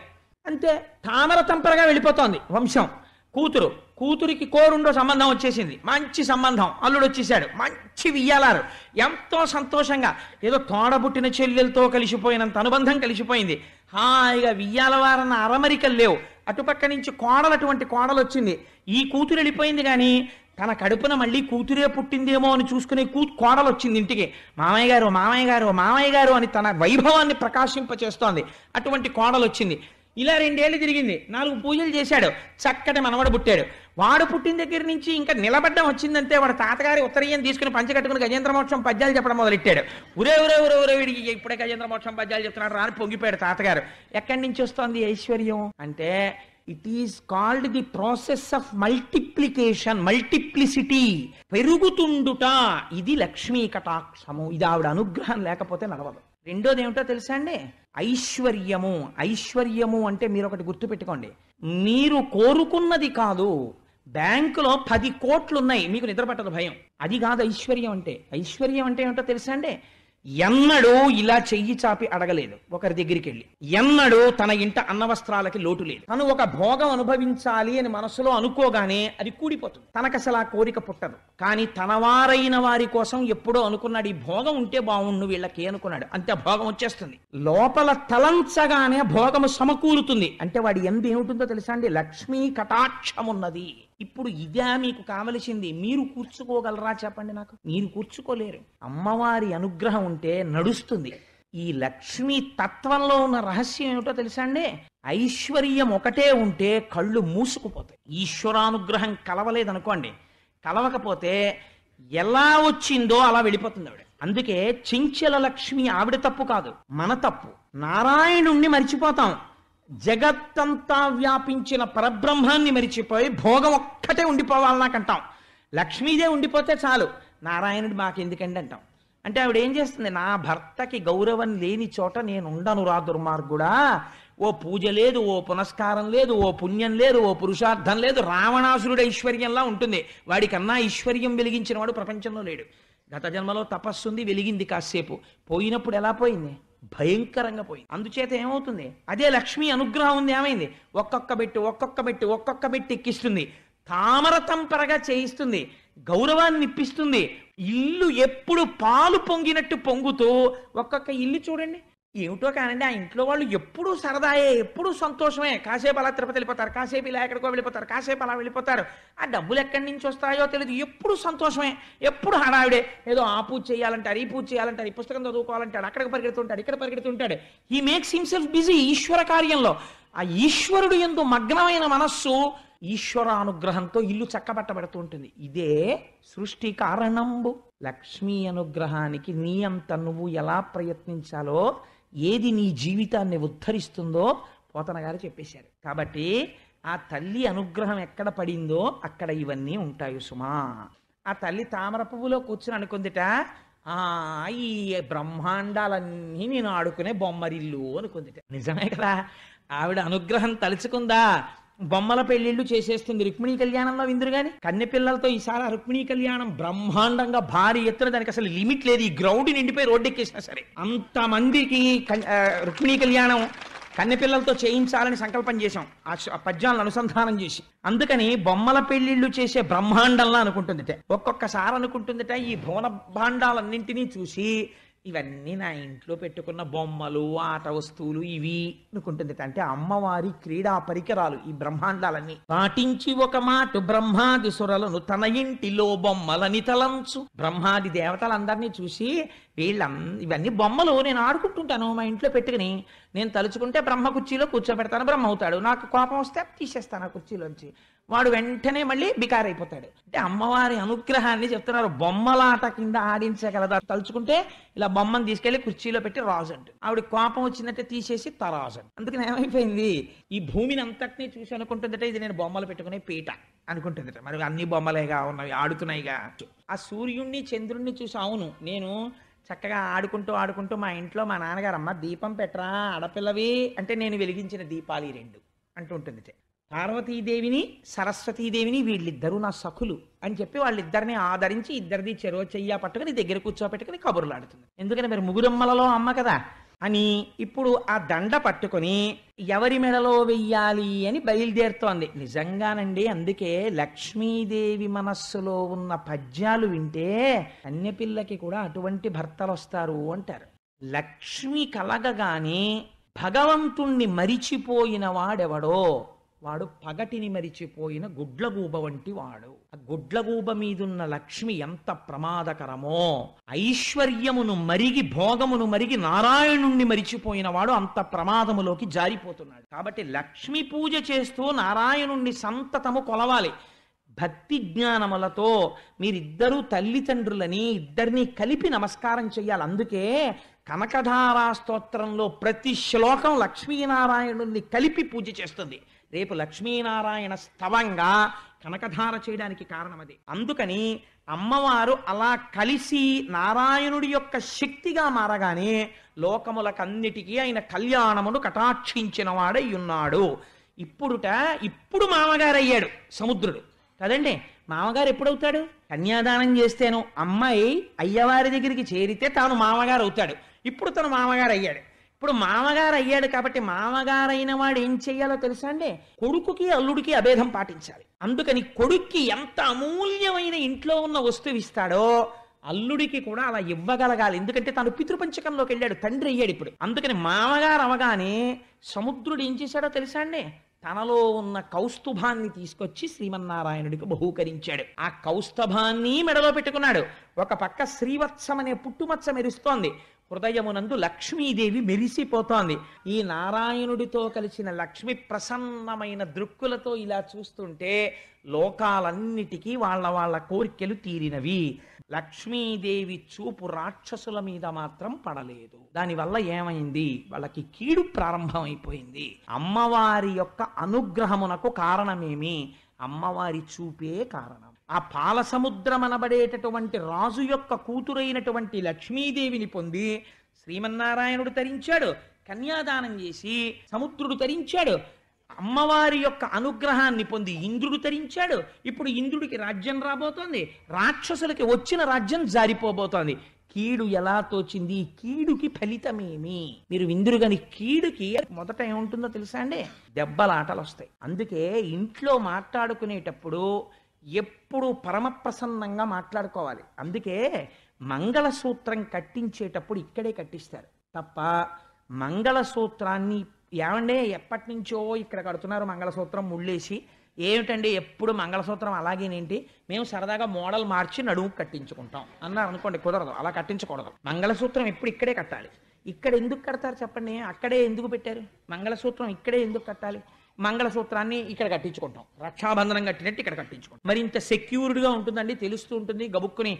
అంతే తామర తంపరగా వెళ్ళిపోతోంది వంశం కూతురు కూతురికి కోరుండో సంబంధం వచ్చేసింది మంచి సంబంధం అల్లుడు వచ్చేసాడు మంచి వియ్యాలారు ఎంతో సంతోషంగా ఏదో తోడబుట్టిన చెల్లెలతో కలిసిపోయినంత అనుబంధం కలిసిపోయింది హాయిగా వియ్యాలవారన్న అరమరికలు లేవు అటుపక్క నుంచి కోడలు అటువంటి కోడలు వచ్చింది ఈ కూతురు వెళ్ళిపోయింది కానీ తన కడుపున మళ్ళీ కూతురే పుట్టిందేమో అని చూసుకునే కూ కోడలు వచ్చింది ఇంటికి మామయ్య గారు మామయ్య గారు మామయ్య గారు అని తన వైభవాన్ని ప్రకాశింపచేస్తోంది అటువంటి కోడలు వచ్చింది ఇలా రెండేళ్ళు తిరిగింది నాలుగు పూజలు చేశాడు చక్కటి మనవడు పుట్టాడు వాడు పుట్టిన దగ్గర నుంచి ఇంకా నిలబడ్డం వచ్చిందంటే వాడు తాతగారి ఉత్తరీయం తీసుకుని పంచకట్టుకుని గజేంద్ర మోక్షం పద్యాలు చెప్పడం మొదలెట్టాడు ఉరే ఉరే ఉరే ఉరే వీడికి ఇప్పుడే గజేంద్ర మోక్షం పద్యాలు చెప్తున్నాడు రాని పొంగిపోయాడు తాతగారు ఎక్కడి నుంచి వస్తుంది ఐశ్వర్యం అంటే it is called the process of multiplication multiplicity పెరుగుతుండుట ఇది లక్ష్మీ కటాక్షము ఇది ఆవిడ అనుగ్రహం లేకపోతే నడవదు రెండోది ఏమిటో తెలుసా అండి ఐశ్వర్యము ఐశ్వర్యము అంటే మీరు ఒకటి గుర్తు పెట్టుకోండి మీరు కోరుకున్నది కాదు బ్యాంకులో పది కోట్లు ఉన్నాయి మీకు నిద్రపట్టదు భయం అది కాదు ఐశ్వర్యం అంటే ఐశ్వర్యం అంటే ఏమిటో తెలుసా అండి ఎన్నడూ ఇలా చెయ్యి చాపి అడగలేదు ఒకరి దగ్గరికి వెళ్ళి ఎన్నడూ తన ఇంట అన్నవస్త్రాలకి లోటు లేదు తను ఒక భోగం అనుభవించాలి అని మనసులో అనుకోగానే అది కూడిపోతుంది తనకు కోరిక పుట్టదు కానీ తనవారైన వారి కోసం ఎప్పుడో అనుకున్నాడు ఈ భోగం ఉంటే బాగుండు వీళ్ళకి అనుకున్నాడు అంతే భోగం వచ్చేస్తుంది లోపల తలంచగానే భోగము సమకూరుతుంది అంటే వాడి ఎందు ఏముంటుందో తెలుసా అండి లక్ష్మీ కటాక్షమున్నది ఇప్పుడు ఇదా మీకు కావలసింది మీరు కూర్చుకోగలరా చెప్పండి నాకు మీరు కూర్చుకోలేరు అమ్మవారి అనుగ్రహం ఉంటే నడుస్తుంది ఈ లక్ష్మీ తత్వంలో ఉన్న రహస్యం ఏమిటో తెలుసా అండి ఐశ్వర్యం ఒకటే ఉంటే కళ్ళు మూసుకుపోతాయి ఈశ్వరానుగ్రహం కలవలేదనుకోండి కలవకపోతే ఎలా వచ్చిందో అలా వెళ్ళిపోతుంది ఆవిడ అందుకే చెంచల లక్ష్మి ఆవిడ తప్పు కాదు మన తప్పు నారాయణుణ్ణి మర్చిపోతాం జగత్తంతా వ్యాపించిన పరబ్రహ్మాన్ని మరిచిపోయి భోగం ఒక్కటే ఉండిపోవాలి నాకంటాం లక్ష్మీదే ఉండిపోతే చాలు నారాయణుడు మాకెందుకండి అంటాం అంటే ఆవిడ ఏం చేస్తుంది నా భర్తకి గౌరవం లేని చోట నేను ఉండను రా దుర్మార్గుడా ఓ పూజ లేదు ఓ పునస్కారం లేదు ఓ పుణ్యం లేదు ఓ పురుషార్థం లేదు రావణాసురుడు ఐశ్వర్యంలా ఉంటుంది వాడికన్నా ఐశ్వర్యం వెలిగించిన వాడు ప్రపంచంలో లేడు గత జన్మలో తపస్సుంది వెలిగింది కాసేపు పోయినప్పుడు ఎలా పోయింది భయంకరంగా పోయింది అందుచేత ఏమవుతుంది అదే లక్ష్మి అనుగ్రహం ఉంది ఏమైంది ఒక్కొక్క బెట్టు ఒక్కొక్క బెట్టు ఒక్కొక్క బెట్టు ఎక్కిస్తుంది తామరతంపరగా చేయిస్తుంది గౌరవాన్ని ఇప్పిస్తుంది ఇల్లు ఎప్పుడు పాలు పొంగినట్టు పొంగుతూ ఒక్కొక్క ఇల్లు చూడండి ఏమిటో కానండి ఆ ఇంట్లో వాళ్ళు ఎప్పుడూ సరదాయే ఎప్పుడూ సంతోషమే కాసేపు అలా తిరుపతి వెళ్ళిపోతారు కాసేపు ఇలా ఎక్కడికో వెళ్ళిపోతారు కాసేపు అలా వెళ్ళిపోతారు ఆ డబ్బులు ఎక్కడి నుంచి వస్తాయో తెలియదు ఎప్పుడు సంతోషమే ఎప్పుడు హడావిడే ఏదో ఆ పూజ చేయాలంటారు ఈ పూజ చేయాలంటారు ఈ పుస్తకం చదువుకోవాలంటాడు అక్కడికి పరిగెడుతుంటాడు ఇక్కడ పరిగెడుతుంటాడు హీ మేక్స్ హిమ్సెల్ఫ్ బిజీ ఈశ్వర కార్యంలో ఆ ఈశ్వరుడు ఎందు మగ్నమైన మనస్సు ఈశ్వర అనుగ్రహంతో ఇల్లు చక్కబట్టబడుతూ ఉంటుంది ఇదే సృష్టి కారణంబు లక్ష్మీ అనుగ్రహానికి నీ అంత నువ్వు ఎలా ప్రయత్నించాలో ఏది నీ జీవితాన్ని ఉద్ధరిస్తుందో పోతన గారు చెప్పేశారు కాబట్టి ఆ తల్లి అనుగ్రహం ఎక్కడ పడిందో అక్కడ ఇవన్నీ ఉంటాయి సుమా ఆ తల్లి తామర పువ్వులో కూర్చుని అనుకుందిట ఈ బ్రహ్మాండాలన్నీ నేను ఆడుకునే బొమ్మరిల్లు అనుకుందిట నిజమే కదా ఆవిడ అనుగ్రహం తలుచుకుందా బొమ్మల పెళ్లిళ్ళు చేసేస్తుంది రుక్మిణీ కళ్యాణంలో విందురు గాని కన్నెపిల్లలతో పిల్లలతో ఈసారి రుక్మిణీ కళ్యాణం బ్రహ్మాండంగా భారీ ఎత్తున దానికి అసలు లిమిట్ లేదు ఈ గ్రౌండ్ నిండిపోయి రోడ్డు ఎక్కేసినా సరే అంతమందికి రుక్మిణీ కళ్యాణం కన్నెపిల్లలతో చేయించాలని సంకల్పం చేశాం ఆ పద్యాలను అనుసంధానం చేసి అందుకని బొమ్మల పెళ్లిళ్ళు చేసే బ్రహ్మాండంలా అనుకుంటుందిట ఒక్కొక్కసారి అనుకుంటుందిట ఈ భువన భాండాలన్నింటినీ చూసి ఇవన్నీ నా ఇంట్లో పెట్టుకున్న బొమ్మలు ఆట వస్తువులు ఇవి అనుకుంటుంది అంటే అమ్మవారి క్రీడా పరికరాలు ఈ బ్రహ్మాండాలన్నీ పాటించి ఒక మాట బ్రహ్మాది సురలను తన ఇంటిలో బొమ్మలని తలంచు బ్రహ్మాది దేవతలందరినీ చూసి వీళ్ళం ఇవన్నీ బొమ్మలు నేను ఆడుకుంటుంటాను మా ఇంట్లో పెట్టుకుని నేను తలుచుకుంటే బ్రహ్మ కుర్చీలో కూర్చోబెడతాను బ్రహ్మ అవుతాడు నాకు కోపం వస్తే తీసేస్తాను ఆ కుర్చీలోంచి వాడు వెంటనే మళ్ళీ బికారైపోతాడు అంటే అమ్మవారి అనుగ్రహాన్ని చెప్తున్నారు బొమ్మలాట కింద ఆడించగలదా తలుచుకుంటే ఇలా బొమ్మను తీసుకెళ్లి కుర్చీలో పెట్టి రాజు అంటు ఆవిడ కోపం వచ్చిందంటే తీసేసి తరాజు అందుకని ఏమైపోయింది ఈ భూమిని అంతటినీ చూసి అనుకుంటుందట ఇది నేను బొమ్మలు పెట్టుకునే పీట అనుకుంటుందట మరి అన్ని బొమ్మలేగా ఉన్నవి ఆడుతున్నాయిగా ఆ సూర్యుణ్ణి చంద్రుణ్ణి చూసి అవును నేను చక్కగా ఆడుకుంటూ ఆడుకుంటూ మా ఇంట్లో మా నాన్నగారు అమ్మ దీపం పెట్టరా ఆడపిల్లవి అంటే నేను వెలిగించిన దీపాలు రెండు అంటూ ఉంటుంది పార్వతీదేవిని సరస్వతీదేవిని వీళ్ళిద్దరూ నా సఖులు అని చెప్పి వాళ్ళిద్దరిని ఆదరించి ఇద్దరిది చెరువు చెయ్య పట్టుకుని దగ్గర కూర్చోపెట్టుకుని ఆడుతుంది ఎందుకని మీరు ముగురమ్మలలో అమ్మ కదా అని ఇప్పుడు ఆ దండ పట్టుకొని ఎవరి మెడలో వెయ్యాలి అని బయలుదేరుతోంది నిజంగానండి అందుకే లక్ష్మీదేవి మనస్సులో ఉన్న పద్యాలు వింటే కన్యపిల్లకి కూడా అటువంటి భర్తలు వస్తారు అంటారు లక్ష్మి కలగగానే భగవంతుణ్ణి మరిచిపోయిన వాడెవడో వాడు పగటిని మరిచిపోయిన గుడ్లగూబ వంటి వాడు ఆ గుడ్లగూబ మీదున్న లక్ష్మి ఎంత ప్రమాదకరమో ఐశ్వర్యమును మరిగి భోగమును మరిగి నారాయణుణ్ణి మరిచిపోయిన వాడు అంత ప్రమాదములోకి జారిపోతున్నాడు కాబట్టి లక్ష్మి పూజ చేస్తూ నారాయణుణ్ణి సంతతము కొలవాలి భక్తి జ్ఞానములతో మీరిద్దరూ తల్లిదండ్రులని ఇద్దరినీ కలిపి నమస్కారం చేయాలి అందుకే కనకధారా స్తోత్రంలో ప్రతి శ్లోకం లక్ష్మీనారాయణుణ్ణి కలిపి పూజ చేస్తుంది రేపు లక్ష్మీనారాయణ స్తవంగా కనకధార చేయడానికి కారణం అది అందుకని అమ్మవారు అలా కలిసి నారాయణుడి యొక్క శక్తిగా మారగానే లోకములకన్నిటికీ ఆయన కళ్యాణమును కటాక్షించిన వాడై ఉన్నాడు ఇప్పుడుట ఇప్పుడు మామగారయ్యాడు సముద్రుడు కదండి మామగారు ఎప్పుడవుతాడు కన్యాదానం చేస్తేను అమ్మాయి అయ్యవారి దగ్గరికి చేరితే తాను మామగారు అవుతాడు ఇప్పుడు తను మామగారు అయ్యాడు ఇప్పుడు మామగారు అయ్యాడు కాబట్టి మామగారైన వాడు ఏం చేయాలో తెలుసా అండి కొడుకుకి అల్లుడికి అభేదం పాటించాలి అందుకని కొడుక్కి ఎంత అమూల్యమైన ఇంట్లో ఉన్న వస్తువు ఇస్తాడో అల్లుడికి కూడా అలా ఇవ్వగలగాలి ఎందుకంటే తను పితృపంచకంలోకి వెళ్ళాడు తండ్రి అయ్యాడు ఇప్పుడు అందుకని మామగారు అవగానే సముద్రుడు ఏం చేశాడో తెలుసా అండి తనలో ఉన్న కౌస్తుభాన్ని తీసుకొచ్చి శ్రీమన్నారాయణుడికి బహూకరించాడు ఆ కౌస్తభాన్ని మెడలో పెట్టుకున్నాడు ఒక పక్క శ్రీవత్సం అనే పుట్టుమచ్చ మెరుస్తోంది హృదయమునందు లక్ష్మీదేవి మెరిసిపోతోంది ఈ నారాయణుడితో కలిసిన లక్ష్మి ప్రసన్నమైన దృక్కులతో ఇలా చూస్తుంటే లోకాలన్నిటికీ వాళ్ళ వాళ్ళ కోరికలు తీరినవి లక్ష్మీదేవి చూపు రాక్షసుల మీద మాత్రం పడలేదు దానివల్ల ఏమైంది వాళ్ళకి కీడు ప్రారంభమైపోయింది అమ్మవారి యొక్క అనుగ్రహమునకు కారణమేమి అమ్మవారి చూపే కారణం ఆ పాల సముద్రం అనబడేటటువంటి రాజు యొక్క కూతురైనటువంటి లక్ష్మీదేవిని పొంది శ్రీమన్నారాయణుడు తరించాడు కన్యాదానం చేసి సముద్రుడు తరించాడు అమ్మవారి యొక్క అనుగ్రహాన్ని పొంది ఇంద్రుడు తరించాడు ఇప్పుడు ఇంద్రుడికి రాజ్యం రాబోతోంది రాక్షసులకి వచ్చిన రాజ్యం జారిపోబోతోంది కీడు ఎలా తోచింది కీడుకి ఫలితమేమి మీరు ఇందురు కానీ కీడుకి మొదట ఏముంటుందో తెలుసా అండి దెబ్బలాటలు వస్తాయి అందుకే ఇంట్లో మాట్లాడుకునేటప్పుడు ఎప్పుడు పరమప్రసన్నంగా మాట్లాడుకోవాలి అందుకే మంగళసూత్రం కట్టించేటప్పుడు ఇక్కడే కట్టిస్తారు తప్ప మంగళసూత్రాన్ని ఏమండే ఎప్పటి నుంచో ఇక్కడ కడుతున్నారు మంగళసూత్రం ముళ్ళేసి ఏమిటండి ఎప్పుడు మంగళసూత్రం అలాగేనేంటి మేము సరదాగా మోడల్ మార్చి నడుము కట్టించుకుంటాం అన్నారు అనుకోండి కుదరదు అలా కట్టించకూడదు మంగళసూత్రం ఎప్పుడు ఇక్కడే కట్టాలి ఇక్కడ ఎందుకు కడతారు చెప్పండి అక్కడే ఎందుకు పెట్టారు మంగళసూత్రం ఇక్కడే ఎందుకు కట్టాలి మంగళసూత్రాన్ని ఇక్కడ కట్టించుకుంటాం రక్షాబంధనం కట్టినట్టు ఇక్కడ కట్టించుకుంటాం మరింత సెక్యూర్డ్గా ఉంటుందండి తెలుస్తూ ఉంటుంది గబుక్కుని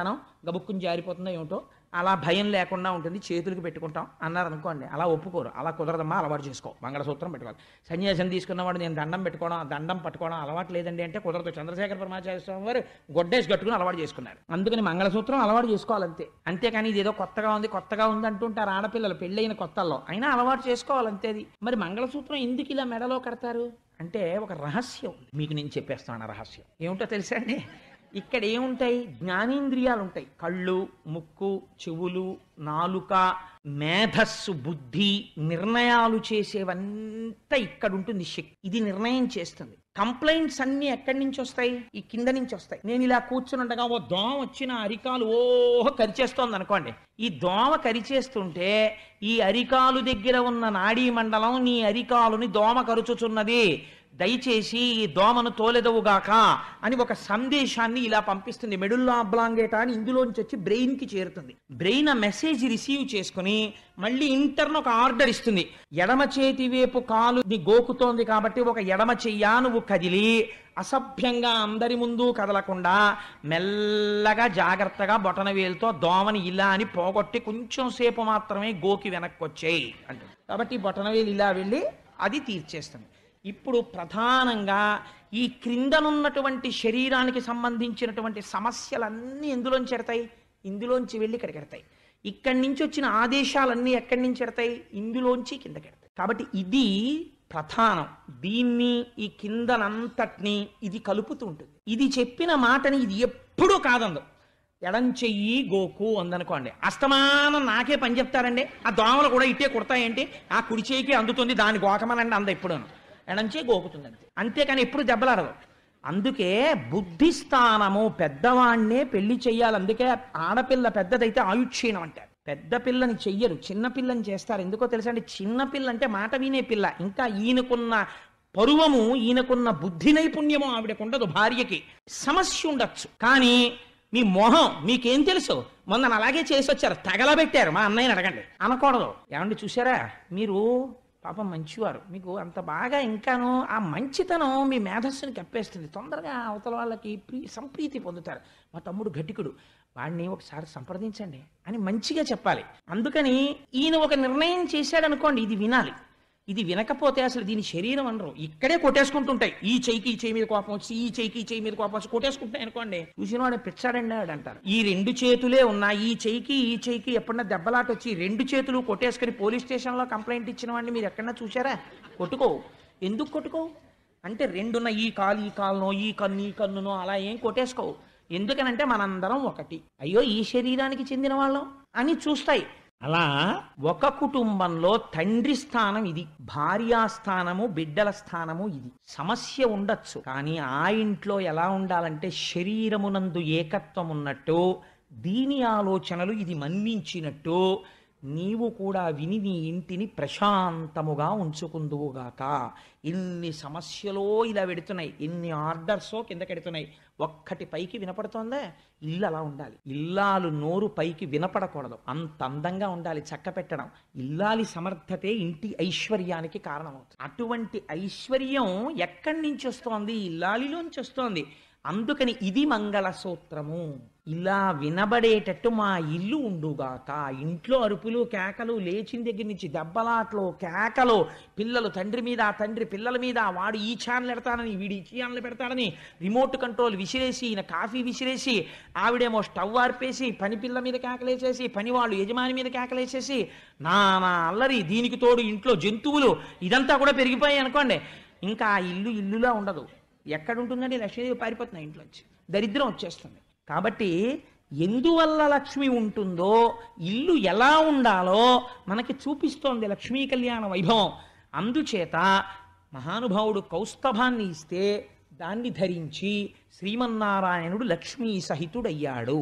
తనం గబుక్కుని జారిపోతుందో ఏమిటో అలా భయం లేకుండా ఉంటుంది చేతులకు పెట్టుకుంటాం అన్నారు అనుకోండి అలా ఒప్పుకోరు అలా కుదరదమ్మా అలవాటు చేసుకో మంగళసూత్రం పెట్టుకోవాలి సన్యాసం తీసుకున్నవాడు నేను దండం పెట్టుకోవడం దండం పట్టుకోవడం అలవాటు లేదండి అంటే కుదరదు చంద్రశేఖర పరమాచార్య స్వామి వారు గొడ్డేసి కట్టుకుని అలవాటు చేసుకున్నారు అందుకని మంగళసూత్రం అలవాటు చేసుకోవాలంతే అంతేకాని ఇది ఏదో కొత్తగా ఉంది కొత్తగా ఉంది అంటుంటారు ఆడపిల్లలు పెళ్ళైన కొత్తల్లో అయినా అలవాటు చేసుకోవాలంతేది మరి మంగళసూత్రం ఎందుకు ఇలా మెడలో కడతారు అంటే ఒక రహస్యం మీకు నేను చెప్పేస్తాను రహస్యం ఏమిటో తెలుసా అండి ఇక్కడ ఏముంటాయి జ్ఞానేంద్రియాలు ఉంటాయి కళ్ళు ముక్కు చెవులు నాలుక మేధస్సు బుద్ధి నిర్ణయాలు చేసేవంతా ఇక్కడ ఉంటుంది శక్తి ఇది నిర్ణయం చేస్తుంది కంప్లైంట్స్ అన్ని ఎక్కడి నుంచి వస్తాయి ఈ కింద నుంచి వస్తాయి నేను ఇలా కూర్చున్నట్టుగా ఓ దోమ వచ్చిన అరికాలు ఓహో కరిచేస్తోంది అనుకోండి ఈ దోమ కరిచేస్తుంటే ఈ అరికాలు దగ్గర ఉన్న నాడీ మండలం నీ అరికాలుని దోమ కరుచుచున్నది దయచేసి ఈ దోమను తోలెదవుగాక అని ఒక సందేశాన్ని ఇలా పంపిస్తుంది మెడుల్లో అబ్లాంగేట అని ఇందులోంచి వచ్చి బ్రెయిన్కి చేరుతుంది బ్రెయిన్ ఆ మెసేజ్ రిసీవ్ చేసుకుని మళ్ళీ ఇంటర్న్ ఒక ఆర్డర్ ఇస్తుంది ఎడమ చేతి వైపు కాలు గోకుతోంది కాబట్టి ఒక ఎడమ చెయ్యా నువ్వు కదిలి అసభ్యంగా అందరి ముందు కదలకుండా మెల్లగా జాగ్రత్తగా బొటన వేలుతో దోమని ఇలా అని పోగొట్టి కొంచెం సేపు మాత్రమే గోకి వెనక్కి వచ్చేయి అంటుంది కాబట్టి బొటనవేలు ఇలా వెళ్ళి అది తీర్చేస్తుంది ఇప్పుడు ప్రధానంగా ఈ క్రిందనున్నటువంటి శరీరానికి సంబంధించినటువంటి సమస్యలన్నీ ఎందులోంచి ఎడతాయి ఇందులోంచి వెళ్ళి ఇక్కడికి ఎడతాయి ఇక్కడి నుంచి వచ్చిన ఆదేశాలన్నీ ఎక్కడి నుంచి ఎడతాయి ఇందులోంచి కిందకి ఎడతాయి కాబట్టి ఇది ప్రధానం దీన్ని ఈ కిందనంతటిని ఇది కలుపుతూ ఉంటుంది ఇది చెప్పిన మాటని ఇది ఎప్పుడూ కాదందు ఎడం చెయ్యి గోకు అందనుకోండి అస్తమానం నాకే పని చెప్తారండి ఆ దోమలు కూడా ఇట్టే కుడతాయంటే ఆ కుడి అందుతుంది దాని గోకమనండి అంద అను ఎడంచే గోకుతుంది అంతే అంతేకాని ఎప్పుడు దెబ్బలాడదు అందుకే బుద్ధి స్థానము పెద్దవాణ్ణే పెళ్లి చెయ్యాలి అందుకే ఆడపిల్ల పెద్దదైతే ఆయుక్షీణం అంటారు పెద్ద పిల్లని చెయ్యరు చిన్నపిల్లని చేస్తారు ఎందుకో తెలుసా అండి చిన్నపిల్ల అంటే మాట వినే పిల్ల ఇంకా ఈయనకున్న పరువము ఈయనకున్న బుద్ధి నైపుణ్యము ఉండదు భార్యకి సమస్య ఉండొచ్చు కానీ మీ మొహం మీకేం తెలుసు మొన్న అలాగే చేసి వచ్చారు తగలబెట్టారు మా అన్నయ్యని అడగండి అనకూడదు ఏమండి చూసారా మీరు పాపం మంచివారు మీకు అంత బాగా ఇంకాను ఆ మంచితనం మీ మేధస్సుని కప్పేస్తుంది తొందరగా అవతల వాళ్ళకి ప్రీ సంప్రీతి పొందుతారు మా తమ్ముడు ఘటికుడు వాడిని ఒకసారి సంప్రదించండి అని మంచిగా చెప్పాలి అందుకని ఈయన ఒక నిర్ణయం చేశాడనుకోండి ఇది వినాలి ఇది వినకపోతే అసలు దీని శరీరం అనరు ఇక్కడే కొట్టేసుకుంటుంటాయి ఈ చెయ్యికి ఈ చేయి మీద కోపం వచ్చి ఈ చెయ్యికి ఈ చేయి మీద కోపం వచ్చి కొట్టేసుకుంటాయి అనుకోండి చూసిన వాడు పిచ్చాడండి అంటారు ఈ రెండు చేతులే ఉన్నాయి ఈ చెయ్యికి ఈ చెయ్యికి ఎప్పుడన్నా దెబ్బలాట వచ్చి రెండు చేతులు కొట్టేసుకుని పోలీస్ స్టేషన్లో కంప్లైంట్ ఇచ్చిన వాడిని మీరు ఎక్కడన్నా చూసారా కొట్టుకో ఎందుకు కొట్టుకో అంటే రెండున్న ఈ కాలు ఈ కాలునో ఈ కన్ను ఈ కన్నునో అలా ఏం కొట్టేసుకోవు ఎందుకనంటే మనందరం ఒకటి అయ్యో ఈ శరీరానికి చెందిన వాళ్ళం అని చూస్తాయి అలా ఒక కుటుంబంలో తండ్రి స్థానం ఇది భార్యా స్థానము బిడ్డల స్థానము ఇది సమస్య ఉండొచ్చు కానీ ఆ ఇంట్లో ఎలా ఉండాలంటే శరీరమునందు ఏకత్వం ఉన్నట్టు దీని ఆలోచనలు ఇది మన్నించినట్టు నీవు కూడా విని నీ ఇంటిని ప్రశాంతముగా ఉంచుకుందువుగాక ఇన్ని సమస్యలో ఇలా పెడుతున్నాయి ఇన్ని ఆర్డర్సో కిందకెడుతున్నాయి ఒక్కటి పైకి వినపడుతోందే ఇల్లు అలా ఉండాలి ఇల్లాలు నోరు పైకి వినపడకూడదు అంత అందంగా ఉండాలి చక్క పెట్టడం ఇల్లాలి సమర్థతే ఇంటి ఐశ్వర్యానికి కారణమవుతుంది అటువంటి ఐశ్వర్యం ఎక్కడి నుంచి వస్తోంది ఇల్లాలిలోంచి వస్తోంది అందుకని ఇది మంగళ సూత్రము ఇలా వినబడేటట్టు మా ఇల్లు ఉండుగాక ఇంట్లో అరుపులు కేకలు లేచిన దగ్గర నుంచి దెబ్బలాట్లు కేకలు పిల్లలు తండ్రి మీద తండ్రి పిల్లల మీద వాడు ఈ ఛానల్ పెడతానని వీడు ఈ ఛానల్ పెడతాడని రిమోట్ కంట్రోల్ విసిరేసి ఈయన కాఫీ విసిరేసి ఆవిడేమో స్టవ్ ఆర్పేసి పని పిల్ల మీద కేకలేసేసి పని వాళ్ళు యజమాని మీద కేకలేసేసి నా నా అల్లరి దీనికి తోడు ఇంట్లో జంతువులు ఇదంతా కూడా పెరిగిపోయాయి అనుకోండి ఇంకా ఇల్లు ఇల్లులా ఉండదు ఎక్కడుంటుందండి లక్ష్మీదేవి పారిపోతున్నాయి ఇంట్లోంచి దరిద్రం వచ్చేస్తుంది కాబట్టి ఎందువల్ల లక్ష్మి ఉంటుందో ఇల్లు ఎలా ఉండాలో మనకి చూపిస్తోంది లక్ష్మీ కళ్యాణ వైభవం అందుచేత మహానుభావుడు కౌస్తభాన్ని ఇస్తే దాన్ని ధరించి శ్రీమన్నారాయణుడు లక్ష్మీ సహితుడయ్యాడు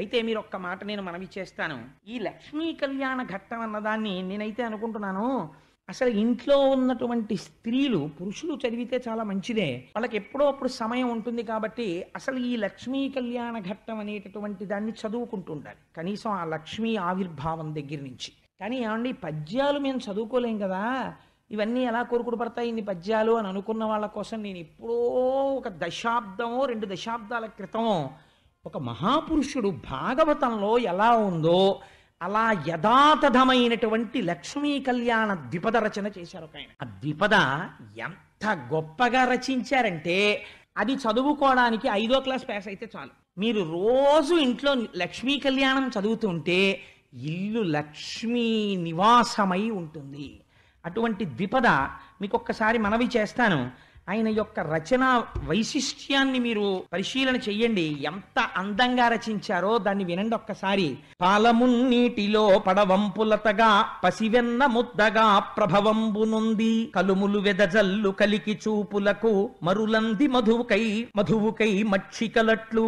అయితే మీరు ఒక్క మాట నేను మనవి చేస్తాను ఈ లక్ష్మీ కళ్యాణ ఘట్టం అన్నదాన్ని నేనైతే అనుకుంటున్నాను అసలు ఇంట్లో ఉన్నటువంటి స్త్రీలు పురుషులు చదివితే చాలా మంచిదే వాళ్ళకి ఎప్పుడో అప్పుడు సమయం ఉంటుంది కాబట్టి అసలు ఈ లక్ష్మీ కళ్యాణ ఘట్టం అనేటటువంటి దాన్ని చదువుకుంటుండాలి కనీసం ఆ లక్ష్మీ ఆవిర్భావం దగ్గర నుంచి కానీ ఏమండి పద్యాలు మేము చదువుకోలేం కదా ఇవన్నీ ఎలా కోరుకుడు పడతాయి ఇన్ని పద్యాలు అని అనుకున్న వాళ్ళ కోసం నేను ఎప్పుడో ఒక దశాబ్దమో రెండు దశాబ్దాల క్రితం ఒక మహాపురుషుడు భాగవతంలో ఎలా ఉందో అలా యథాతథమైనటువంటి లక్ష్మీ కళ్యాణ ద్విపద రచన చేశారు ఒక ఆయన ఆ ద్విపద ఎంత గొప్పగా రచించారంటే అది చదువుకోవడానికి ఐదో క్లాస్ పాస్ అయితే చాలు మీరు రోజు ఇంట్లో లక్ష్మీ కళ్యాణం చదువుతుంటే ఇల్లు లక్ష్మీ నివాసమై ఉంటుంది అటువంటి ద్విపద మీకు ఒక్కసారి మనవి చేస్తాను ఆయన యొక్క రచన వైశిష్ట్యాన్ని మీరు పరిశీలన చెయ్యండి ఎంత అందంగా రచించారో దాన్ని వినండి ఒక్కసారి పాలమున్నీటిలో నీటిలో పడవంపులతగా పసివెన్న ముద్దగా ప్రభవంబునుంది కలుములు వెదజల్లు కలికి చూపులకు మరులంది మధువుకై మధువుకై మక్షికలట్లు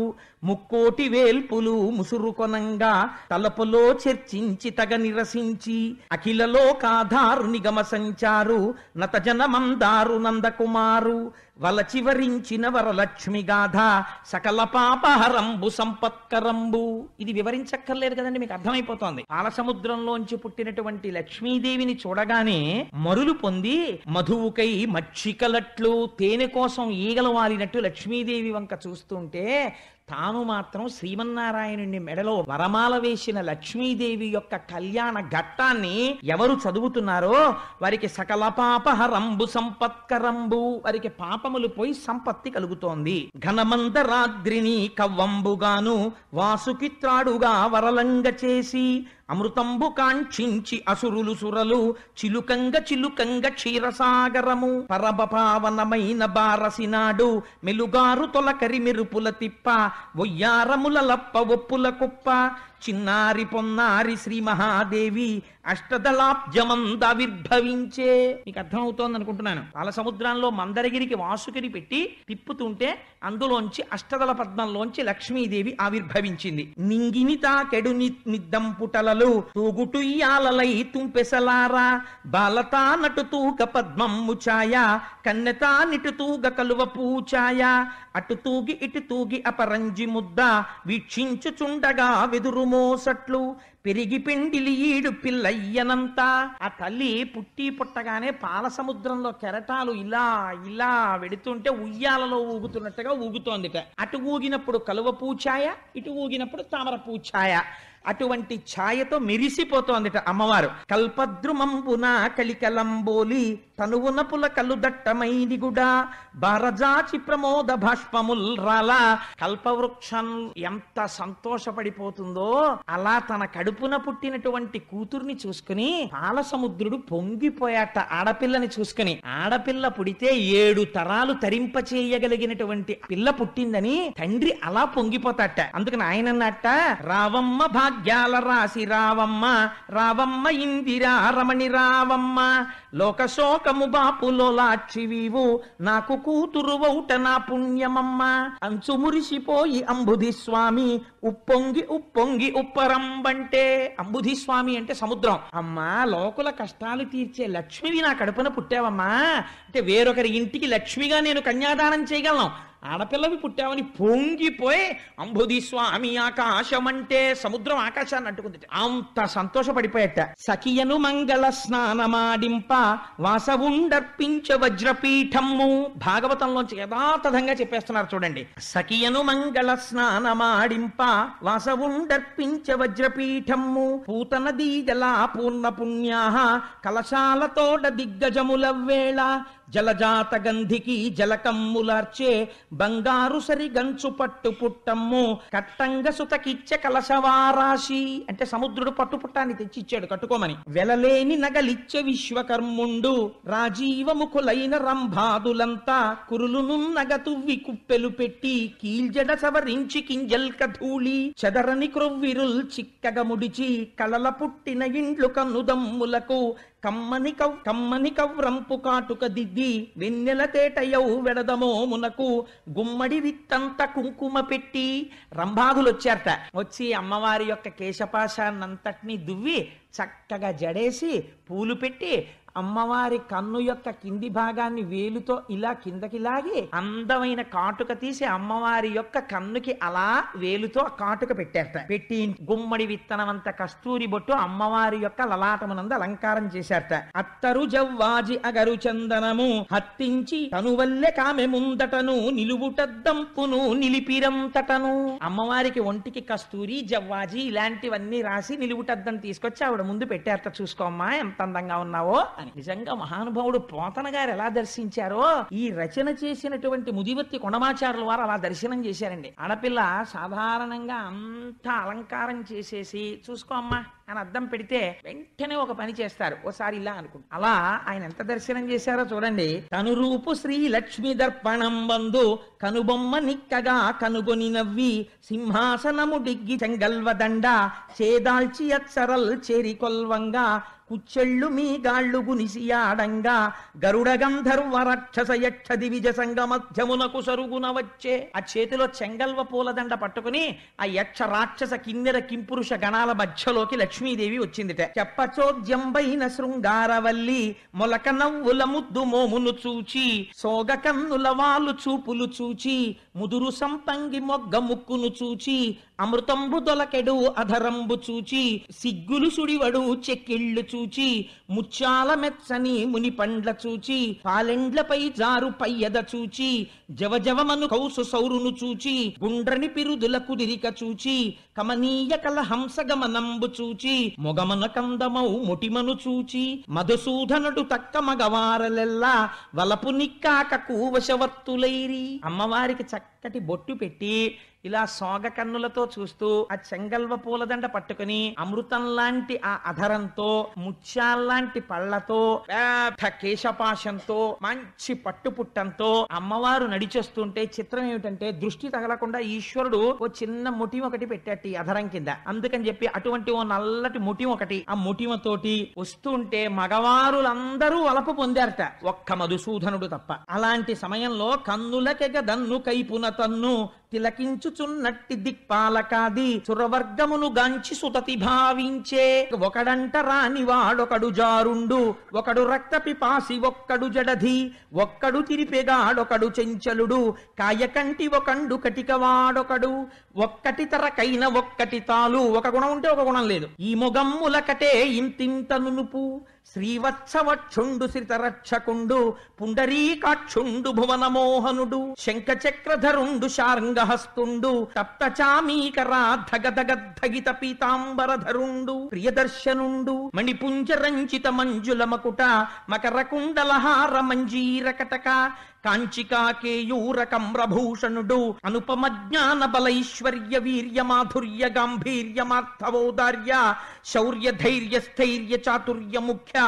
ముక్కోటి వేల్పులు ముసురుకొనంగా తలపులో చర్చించి తగ నిరసించి కాధారు నిగమ సంచారు నతజనమందారు నందకుమారు వలచివరించిన వరలక్ష్మి గాథ సకల పాపహరంబు సంపత్కరంబు ఇది వివరించక్కర్లేదు కదండి మీకు అర్థమైపోతోంది పాలసముద్రంలోంచి పుట్టినటువంటి లక్ష్మీదేవిని చూడగానే మరులు పొంది మధువుకై మచ్చికలట్లు తేనె కోసం ఈగల వాలినట్టు లక్ష్మీదేవి వంక చూస్తుంటే తాను మాత్రం శ్రీమన్నారాయణుని మెడలో వరమాల వేసిన లక్ష్మీదేవి యొక్క కళ్యాణ ఘట్టాన్ని ఎవరు చదువుతున్నారో వారికి సకల పాపహరంబు సంపత్కరంబు వారికి పాపములు పోయి సంపత్తి కలుగుతోంది ఘనమందరాద్రిని కవ్వంబుగాను వాసుకిత్రాడుగా వరలంగ చేసి అమృతంబు కాంక్షించి అసురులు సురలు చిలుకంగ చిలుకంగ క్షీరసాగరము పరబపావనమైన బారసినాడు మెలుగారు తొలకరి మెరుపుల తిప్ప ఒయ్యారముల లప్ప ఒప్పుల కుప్ప చిన్నారి పొన్నారి శ్రీ మహాదేవి అష్టదళాబ్జమందావిర్భవించే మీకు అర్థమవుతోంది అనుకుంటున్నాను పాల సముద్రంలో మందరగిరికి వాసుకిని పెట్టి తిప్పుతుంటే అందులోంచి అష్టదల పద్మంలోంచి లక్ష్మీదేవి ఆవిర్భవించింది నింగిని తాకెడు నిద్దం పుటలలు తూగుటు ఇయాలై తుంపెసలారా బాలతా నటు తూగ పద్మమ్ము కన్నెతా నిటు తూగ కలువ పూచాయ అటు తూగి ఇటు తూగి అపరంజి ముద్ద వీక్షించుచుండగా వెదురుము మోసట్లు పెరిగి పెండిలి ఈడు పిల్లయ్యనంతా ఆ తల్లి పుట్టి పుట్టగానే పాల సముద్రంలో కెరటాలు ఇలా ఇలా వెడుతుంటే ఉయ్యాలలో ఊగుతున్నట్టుగా ఊగుతోందిట అటు ఊగినప్పుడు కలువ పూచాయ ఇటు ఊగినప్పుడు తామర పూచాయ అటువంటి ఛాయతో మెరిసిపోతోందిట అమ్మవారు కల్పద్రుమంబున కలికలంబోలి తనువున పుల పులకలు గుడా బారజాచి ప్రమోద భాష్పముల్ రాల కల్పవృక్షం ఎంత సంతోషపడిపోతుందో అలా తన కడుపున పుట్టినటువంటి కూతుర్ని చూసుకుని సముద్రుడు పొంగిపోయాట ఆడపిల్లని చూసుకుని ఆడపిల్ల పుడితే ఏడు తరాలు తరింప చేయగలిగినటువంటి పిల్ల పుట్టిందని తండ్రి అలా పొంగిపోతాట అందుకని ఆయనన్నట్ట రావమ్మ భాగ్య రాజ్యాల రాసి రావమ్మ రావమ్మ ఇందిరా రమణి రావమ్మ లోకశోకము బాపులో లాక్షివీవు నాకు కూతురు వౌట నా పుణ్యమమ్మ అంచు మురిసిపోయి అంబుధి స్వామి ఉప్పొంగి ఉప్పొంగి ఉప్పరంబంటే స్వామి అంటే సముద్రం అమ్మా లోకుల కష్టాలు తీర్చే లక్ష్మివి నా కడుపున పుట్టావమ్మా అంటే వేరొకరి ఇంటికి లక్ష్మిగా నేను కన్యాదానం చేయగలను ఆడపిల్లవి పుట్టావని పొంగిపోయి స్వామి ఆకాశం అంటే సముద్రం ఆకాశాన్ని అంటుకుంది అంత సంతోషపడిపోయట సఖియను మంగళ స్నానమాడింప వాసవుండర్పించ వజ్రపీఠము భాగవతంలోంచి యథాతథంగా చెప్పేస్తున్నారు చూడండి సఖియను మంగళ స్నానమాడింప వాసవుండర్పించ వజ్రపీఠము పూతనదీ జలా పూర్ణ పుణ్యా కలశాలతోడ దిగ్గజములవ్వేళ జలజాత గంధికి జలకమ్ములార్చే బంగారు సరి గంచు పట్టు పుట్టమ్ము కట్టంగ సుతకిచ్చ కలశవారాశి అంటే సముద్రుడు పట్టు పుట్టాన్ని తెచ్చిచ్చాడు కట్టుకోమని వెలలేని నగలిచ్చే విశ్వకర్ముండు రాజీవముఖులైన రంభాదులంతా కురులును నగతువ్వి కుప్పెలు పెట్టి కీల్జడ సవరించి కింజల్క ధూళి చదరని క్రొవ్విరుల్ చిక్కగ ముడిచి కలల పుట్టిన ఇండ్లు కన్నుదమ్ములకు కమ్మని కవ్ కమ్మని కవ్రంపు కాటుక దిద్ది వెన్నెల తేటయ్యవు వెడదమో మునకు గుమ్మడి విత్తంత కుంకుమ పెట్టి రంభాదులు వచ్చారట వచ్చి అమ్మవారి యొక్క కేశపాశాన్నంతటినీ దువ్వి చక్కగా జడేసి పూలు పెట్టి అమ్మవారి కన్ను యొక్క కింది భాగాన్ని వేలుతో ఇలా కిందకి లాగి అందమైన కాటుక తీసి అమ్మవారి యొక్క కన్నుకి అలా వేలుతో కాటుక పెట్టేస్త పెట్టి గుమ్మడి విత్తనమంత కస్తూరి బొట్టు అమ్మవారి యొక్క లలాటమునందు అలంకారం చేశారట అత్తరు జవ్వాజి అగరు చందనము హత్తించి తను వల్లే కామె ముందటను నిలువుటద్దంపును నిలిపిరంతటను అమ్మవారికి ఒంటికి కస్తూరి జవ్వాజి ఇలాంటివన్నీ రాసి నిలువుటద్దం తీసుకొచ్చి ఆవిడ ముందు పెట్టేస్త చూసుకోమ్మా ఎంత అందంగా ఉన్నావో అని నిజంగా మహానుభావుడు పోతన గారు ఎలా దర్శించారో ఈ రచన చేసినటువంటి ముదివర్తి కొండమాచారుల వారు అలా దర్శనం చేశారండి ఆడపిల్ల సాధారణంగా అంత అలంకారం చేసేసి చూసుకో అమ్మా అని అద్దం పెడితే వెంటనే ఒక పని చేస్తారు ఓసారి ఇలా అనుకుంటు అలా ఆయన ఎంత దర్శనం చేశారో చూడండి రూపు శ్రీ లక్ష్మి దర్పణం వందు కనుబొమ్మ నిక్కగా కనుగొని నవ్వి సింహాసనము డిగ్గి చెంగల్వదండ చేదాల్చి అచ్చరల్ చేరి కొల్వంగా కుచ్చెళ్ళు మీ గాళ్ళు గునిసియాడంగా గరుడ గంధర్వ రాక్షస యక్ష దివిజ సంగ మధ్యమునకు సరుగున వచ్చే ఆ చేతిలో చెంగల్వ పూలదండ పట్టుకుని ఆ యక్ష రాక్షస కిన్నెర కింపురుష గణాల మధ్యలోకి లక్ష్మీదేవి వచ్చిందిట చెప్పచోద్యంబైన శృంగారవల్లి మొలక నవ్వుల ముద్దు మోమును చూచి సోగ కన్నుల వాళ్ళు చూపులు చూచి ముదురు సంపంగి మొగ్గ ముక్కును చూచి అమృతంబు దొలకెడు అధరంబు చూచి సిగ్గులు సుడివడు చెక్కిళ్ళు చూచి ముచ్చాల మెచ్చని ముని పండ్ల చూచి పాలెండ్లపై జారు పయ్యద చూచి జవజవమను కౌసు సౌరును చూచి గుండ్రని పిరుదుల కుదిరిక చూచి కమనీయ కల హంసగమనంబు చూచి మొగమన కందమౌ ముటిమను చూచి మధుసూధనుడు తక్క మగవారలెల్లా వలపు నిక్కాక కూవశవత్తులైరి అమ్మవారికి చక్క చక్కటి బొట్టు పెట్టి ఇలా సోగ కన్నులతో చూస్తూ ఆ చెంగల్వ పూలదండ పట్టుకుని అమృతం లాంటి ఆ అధరంతో ముత్యాల్లాంటి పళ్లతో కేశపాశంతో మంచి పట్టుపుట్టంతో అమ్మవారు నడిచేస్తుంటే చిత్రం ఏమిటంటే దృష్టి తగలకుండా ఈశ్వరుడు ఓ చిన్న ముటి ఒకటి పెట్టాడు ఈ అధరం కింద అందుకని చెప్పి అటువంటి ఓ నల్లటి ముటి ఒకటి ఆ ముటిమతోటి వస్తుంటే మగవారులందరూ అలపు పొందారట ఒక్క మధుసూదనుడు తప్ప అలాంటి సమయంలో కన్నులకెగ దన్ను కైపున తన్ను తిలకించుచున్నట్టి దిక్పాలకాది సురవర్గమును గాంచి సుతతి భావించే ఒకడంట రానివాడొకడు జారుండు ఒకడు రక్తపిపాసి ఒక్కడు జడధి ఒక్కడు తిరిపెగాడొకడు చెంచలుడు కాయకంటి ఒకండు కటికవాడొకడు ఒక్కటి తరకైన ఒక్కటి తాలు ఒక గుణం ఉంటే ఒక గుణం లేదు ఈ మొగమ్ములకటే ఇంతింత నునుపు శ్రీవత్సవక్షుండు శ్రితరక్షకుండు పుండరీకాక్షుండు భువనమోహనుడు శంఖచక్రధరుండు శార్ంగహస్తుండు తప్తచామీకరాధగదగద్ధగిత పీతాంబరధరుండు ప్రియదర్శనుండు మణిపుంజరంచిత మంజుల మకుట మకరకుండలహార మంజీర కటక కాంచికాకేయూరకమ్రభూషణుడు అనుపమ జ్ఞాన బలైశ్వర్య వీర్య మాధుర్య గాంభీర్యమార్థవౌదార్య శౌర్య ధైర్య స్థైర్య చాతుర్య ముఖ్య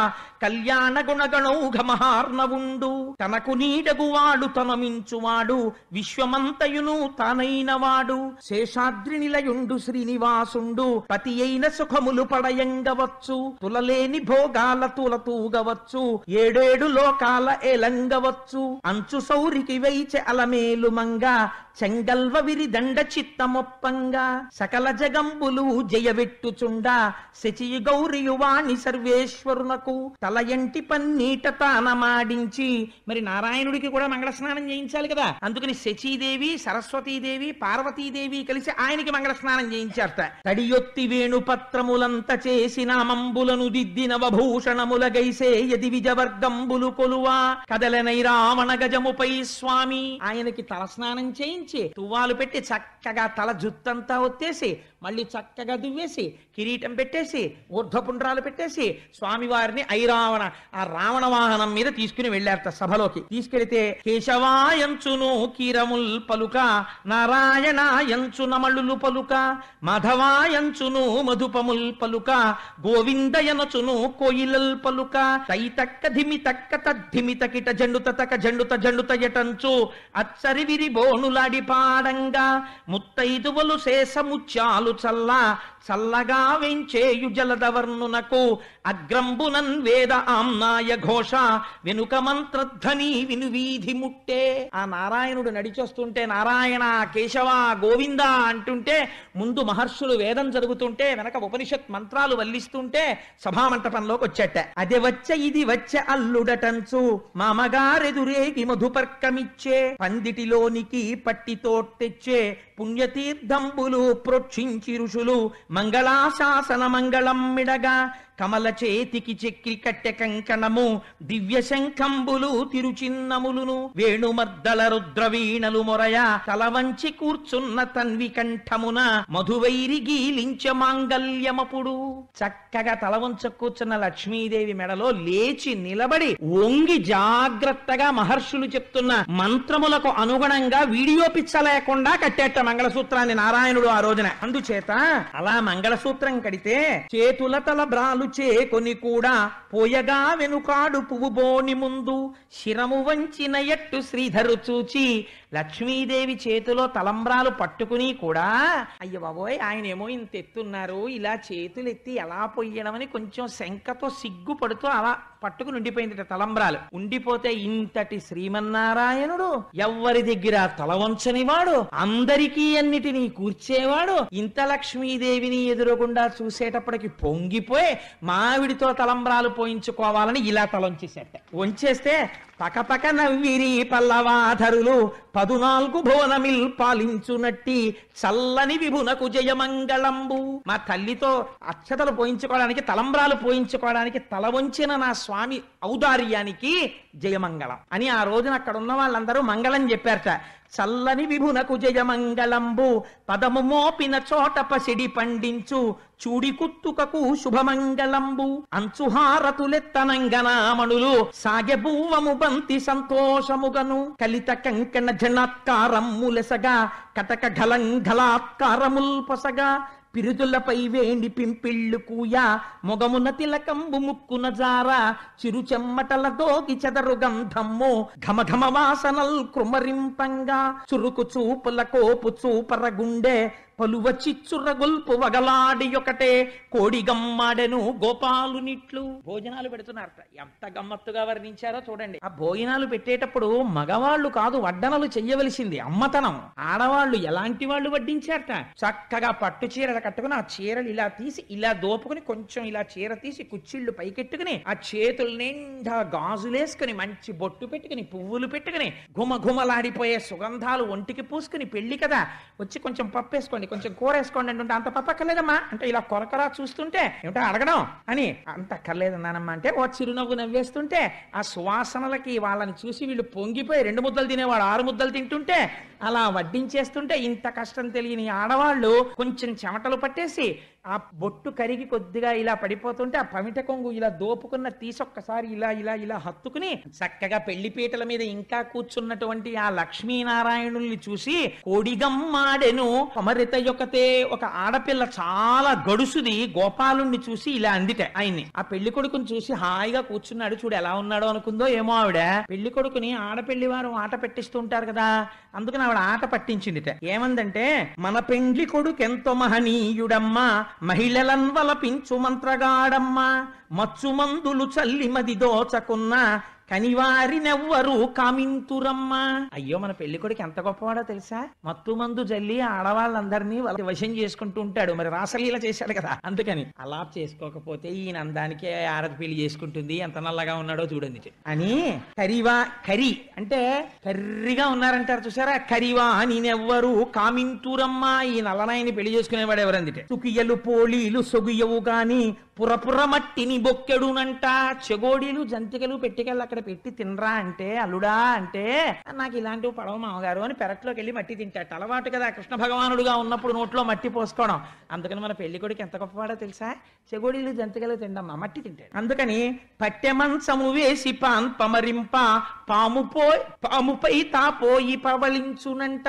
కళ్యాణ గుణగణౌఘ మహార్ణవుండు తనకు నీడగువాడు తనమించువాడు విశ్వమంతయును తానైనవాడు శేషాద్రి నిలయుండు శ్రీనివాసుండు పతి అయిన సుఖములు పడయంగవచ్చు తులలేని భోగాల తులతూగవచ్చు ఏడేడు లోకాల ఎలంగవచ్చు అంత అంచు సౌరికి వైచె అలమేలు మంగా చెంగల్వ దండ చిత్తమొప్పంగా సకల జగంబులు జయవెట్టుచుండ శచి గౌరియువాణి సర్వేశ్వరునకు తల ఎంటి పన్నీట తానమాడించి మరి నారాయణుడికి కూడా మంగళ స్నానం చేయించాలి కదా అందుకని శచీదేవి సరస్వతీదేవి పార్వతీదేవి కలిసి ఆయనకి మంగళ స్నానం చేయించారట తడియొత్తి పత్రములంత చేసి నామంబులను దిద్దినవభూషణముల గైసే యది విజవర్గంబులు కొలువా కదలనై రావణ గజ సముపై స్వామి ఆయనకి తల స్నానం చేయించి తువ్వాలు పెట్టి చక్కగా తల జుత్తంతా ఒత్తేసి మళ్ళీ చక్కగా దువ్వేసి కిరీటం పెట్టేసి ఊర్ధపుండ్రాలు పెట్టేసి స్వామివారిని ఐరావణ ఆ రావణ వాహనం మీద తీసుకుని వెళ్ళారట సభలోకి తీసుకెళితే కేశవాయంచును కీరముల్ పలుక నారాయణాయంచు నమళులు పలుక మధవాయంచును మధుపముల్ పలుక గోవిందయనచును కోయిలల్ పలుక తైతక్క ధిమితక్క తద్ధిమితకిట జండుత తక జండుత జండుత ఎటంచు అచ్చరి విరి బోణులాడి పాడంగా ముత్తైదువలు శేషముత్యాలు sallallahu చల్లగా వెంచేయు జలదవర్ణునకు అగ్రంబునన్ వేద ఆమ్నాయ ఘోష వెనుక మంత్రధ్వని వినువీధి ముట్టే ఆ నారాయణుడు నడిచొస్తుంటే నారాయణ కేశవ గోవింద అంటుంటే ముందు మహర్షులు వేదం జరుగుతుంటే వెనక ఉపనిషత్ మంత్రాలు వల్లిస్తుంటే సభామంటపంలోకి వచ్చేట అదే వచ్చ ఇది వచ్చ అల్లుడటంచు మామగారెదురేగి మధుపర్కమిచ్చే పందిటిలోనికి పట్టితో తెచ్చే పుణ్యతీర్థంబులు ప్రోక్షించి ఋషులు மங்களாசாசன மங்களம் மிடக కమల చేతికి చెక్కి కట్టె కంకణము దివ్య శంఖంబులు తిరుచిన్నములును వేణుమర్దల రుద్రవీణలు మొరయ తలవంచి కూర్చున్న తన్వి కంఠమున మధువైరి గీలించ మాంగల్యమపుడు చక్కగా తలవంచ కూర్చున్న లక్ష్మీదేవి మెడలో లేచి నిలబడి వంగి జాగ్రత్తగా మహర్షులు చెప్తున్న మంత్రములకు అనుగుణంగా వీడియో పిచ్చ లేకుండా కట్టేట మంగళసూత్రాన్ని నారాయణుడు ఆ రోజున అందుచేత అలా మంగళసూత్రం కడితే చేతుల తల బ్రాలు చే కొని కూడా పోయగా వెనుకాడు బోని ముందు శిరము వంచిన ఎట్టు శ్రీధరు చూచి లక్ష్మీదేవి చేతిలో తలంబ్రాలు పట్టుకుని కూడా అయ్య బాబోయ్ ఆయనేమో ఇంత ఎత్తున్నారు ఇలా చేతులెత్తి ఎలా పొయ్యడమని కొంచెం శంకతో సిగ్గుపడుతూ అలా పట్టుకుని ఉండిపోయిందిట తలంబ్రాలు ఉండిపోతే ఇంతటి శ్రీమన్నారాయణుడు ఎవ్వరి దగ్గర తల వంచనివాడు అందరికీ అన్నిటినీ కూర్చేవాడు ఇంత లక్ష్మీదేవిని ఎదురకుండా చూసేటప్పటికి పొంగిపోయి మావిడితో తలంబ్రాలు పోయించుకోవాలని ఇలా తలంచేసేట వంచేస్తే పకపక నవ్విరి పల్లవాధరులు పదునాలుగు భువనమిల్ పాలించునట్టి చల్లని విభునకు జయమంగళంబు మా తల్లితో అక్షతలు పోయించుకోవడానికి తలంబ్రాలు పోయించుకోవడానికి తల వంచిన నా స్వామి ఔదార్యానికి జయమంగళం అని ఆ రోజున అక్కడ ఉన్న వాళ్ళందరూ మంగళం చెప్పారట చల్లని విభునకు జయమంగళంబు పదము మోపిన చోట పసిడి పండించు చూడి కుత్తుకకు శుభమంగళంబు అంచుహారతులెత్తనంగనామణులు సాగెబూవము బంతి సంతోషముగను కలిత కంకణ జనాత్కారములెసగా కటక ఘలం ఘలాత్కారముల్పసగా పిరుదులపై వేణి పింపిళ్ళు కూయ మొగమున తిలకంబు ముక్కున జార చిరు చెమ్మటల దోగి చెదరు గంధమ్ము ఘమఘమ వాసనల్ కృమరింపంగా చురుకు చూపుల కోపు చూపర గుండె పలువచి చిచ్చుర్రగొల్పు వగలాడి ఒకటే కోడిగమ్మాడెను గోపాలునిట్లు భోజనాలు పెడుతున్నారట ఎంత గమ్మత్తుగా వర్ణించారో చూడండి ఆ భోజనాలు పెట్టేటప్పుడు మగవాళ్ళు కాదు వడ్డనలు చెయ్యవలసింది అమ్మతనం ఆడవాళ్ళు ఎలాంటి వాళ్ళు వడ్డించారట చక్కగా పట్టు చీర కట్టుకుని ఆ చీరలు ఇలా తీసి ఇలా దోపుకుని కొంచెం ఇలా చీర తీసి కుచ్చిళ్ళు పైకెట్టుకుని ఆ చేతుల నిండా గాజులేసుకుని మంచి బొట్టు పెట్టుకుని పువ్వులు పెట్టుకుని ఘుమఘుమలాడిపోయే సుగంధాలు ఒంటికి పూసుకుని పెళ్లి కదా వచ్చి కొంచెం పప్పేసుకోండి ఉంటుంది కొంచెం కూర వేసుకోండి అంటుంటే అంత అక్కర్లేదమ్మా అంటే ఇలా కొరకరా చూస్తుంటే ఏమిటో అడగడం అని అంత కర్లేదన్నానమ్మా అంటే ఓ చిరునవ్వు నవ్వేస్తుంటే ఆ సువాసనలకి వాళ్ళని చూసి వీళ్ళు పొంగిపోయి రెండు ముద్దలు తినేవాడు ఆరు ముద్దలు తింటుంటే అలా వడ్డించేస్తుంటే ఇంత కష్టం తెలియని ఆడవాళ్ళు కొంచెం చెమటలు పట్టేసి ఆ బొట్టు కరిగి కొద్దిగా ఇలా పడిపోతుంటే ఆ పమిట కొంగు ఇలా దోపుకున్న తీసొక్కసారి ఇలా ఇలా ఇలా హత్తుకుని చక్కగా పెళ్లి పీటల మీద ఇంకా కూర్చున్నటువంటి ఆ లక్ష్మీనారాయణుల్ని చూసి కోడిగమ్మాడెను అమరిత యొక్కతే ఒక ఆడపిల్ల చాలా గడుసుది గోపాలుణ్ణి చూసి ఇలా అందిట ఆయన్ని ఆ పెళ్లి కొడుకుని చూసి హాయిగా కూర్చున్నాడు చూడు ఎలా ఉన్నాడో అనుకుందో ఏమో ఆవిడ పెళ్లి కొడుకుని ఆడపిల్లి వారు ఆట పెట్టిస్తుంటారు కదా అందుకని ఆవిడ ఆట పట్టించిందిట ఏమందంటే మన పెండ్లి కొడుకు ఎంతో మహనీయుడమ్మా మహిళలన్వలపించు మంత్రగాడమ్మ మచ్చుమందులు చల్లిమది దోచకున్నా కనివారినెవ్వరు కామింతురమ్మ అయ్యో మన పెళ్లి కొడుకు ఎంత గొప్పవాడో తెలుసా మత్తు మందు జల్లి ఆడవాళ్ళందరినీ వాళ్ళ వశం చేసుకుంటూ ఉంటాడు మరి రాసలీల చేశాడు కదా అందుకని అలా చేసుకోకపోతే ఈయన అందానికే ఆరతి పెళ్లి చేసుకుంటుంది ఎంత నల్లగా ఉన్నాడో చూడండి అని కరివా కరి అంటే కర్రిగా ఉన్నారంటారు చూసారా కరివా నేనెవ్వరు కామింతురమ్మ ఈ నల్లనాయని పెళ్లి చేసుకునేవాడు ఎవరందిటే సుకియలు పోలీలు సొగుయవు గాని పురపుర మట్టిని బొక్కెడునంట చెగోడీలు జంతికలు పెట్టికెళ్ళు అక్కడ పెట్టి తినరా అంటే అల్లుడా అంటే నాకు ఇలాంటివి పడవ మామగారు అని పెరట్లోకి వెళ్ళి మట్టి తింటాడు అలవాటు కదా కృష్ణ భగవానుడుగా ఉన్నప్పుడు నోట్లో మట్టి పోసుకోవడం అందుకని మన పెళ్లి కొడుకు ఎంత గొప్పవాడో తెలుసా చెగోడీలు జంతికలు తిండమ్మా మట్టి తింటాడు అందుకని పట్టెమంచము వేసి పాన్ పమరింప పోయి పాముపై పోయి పవలించునంట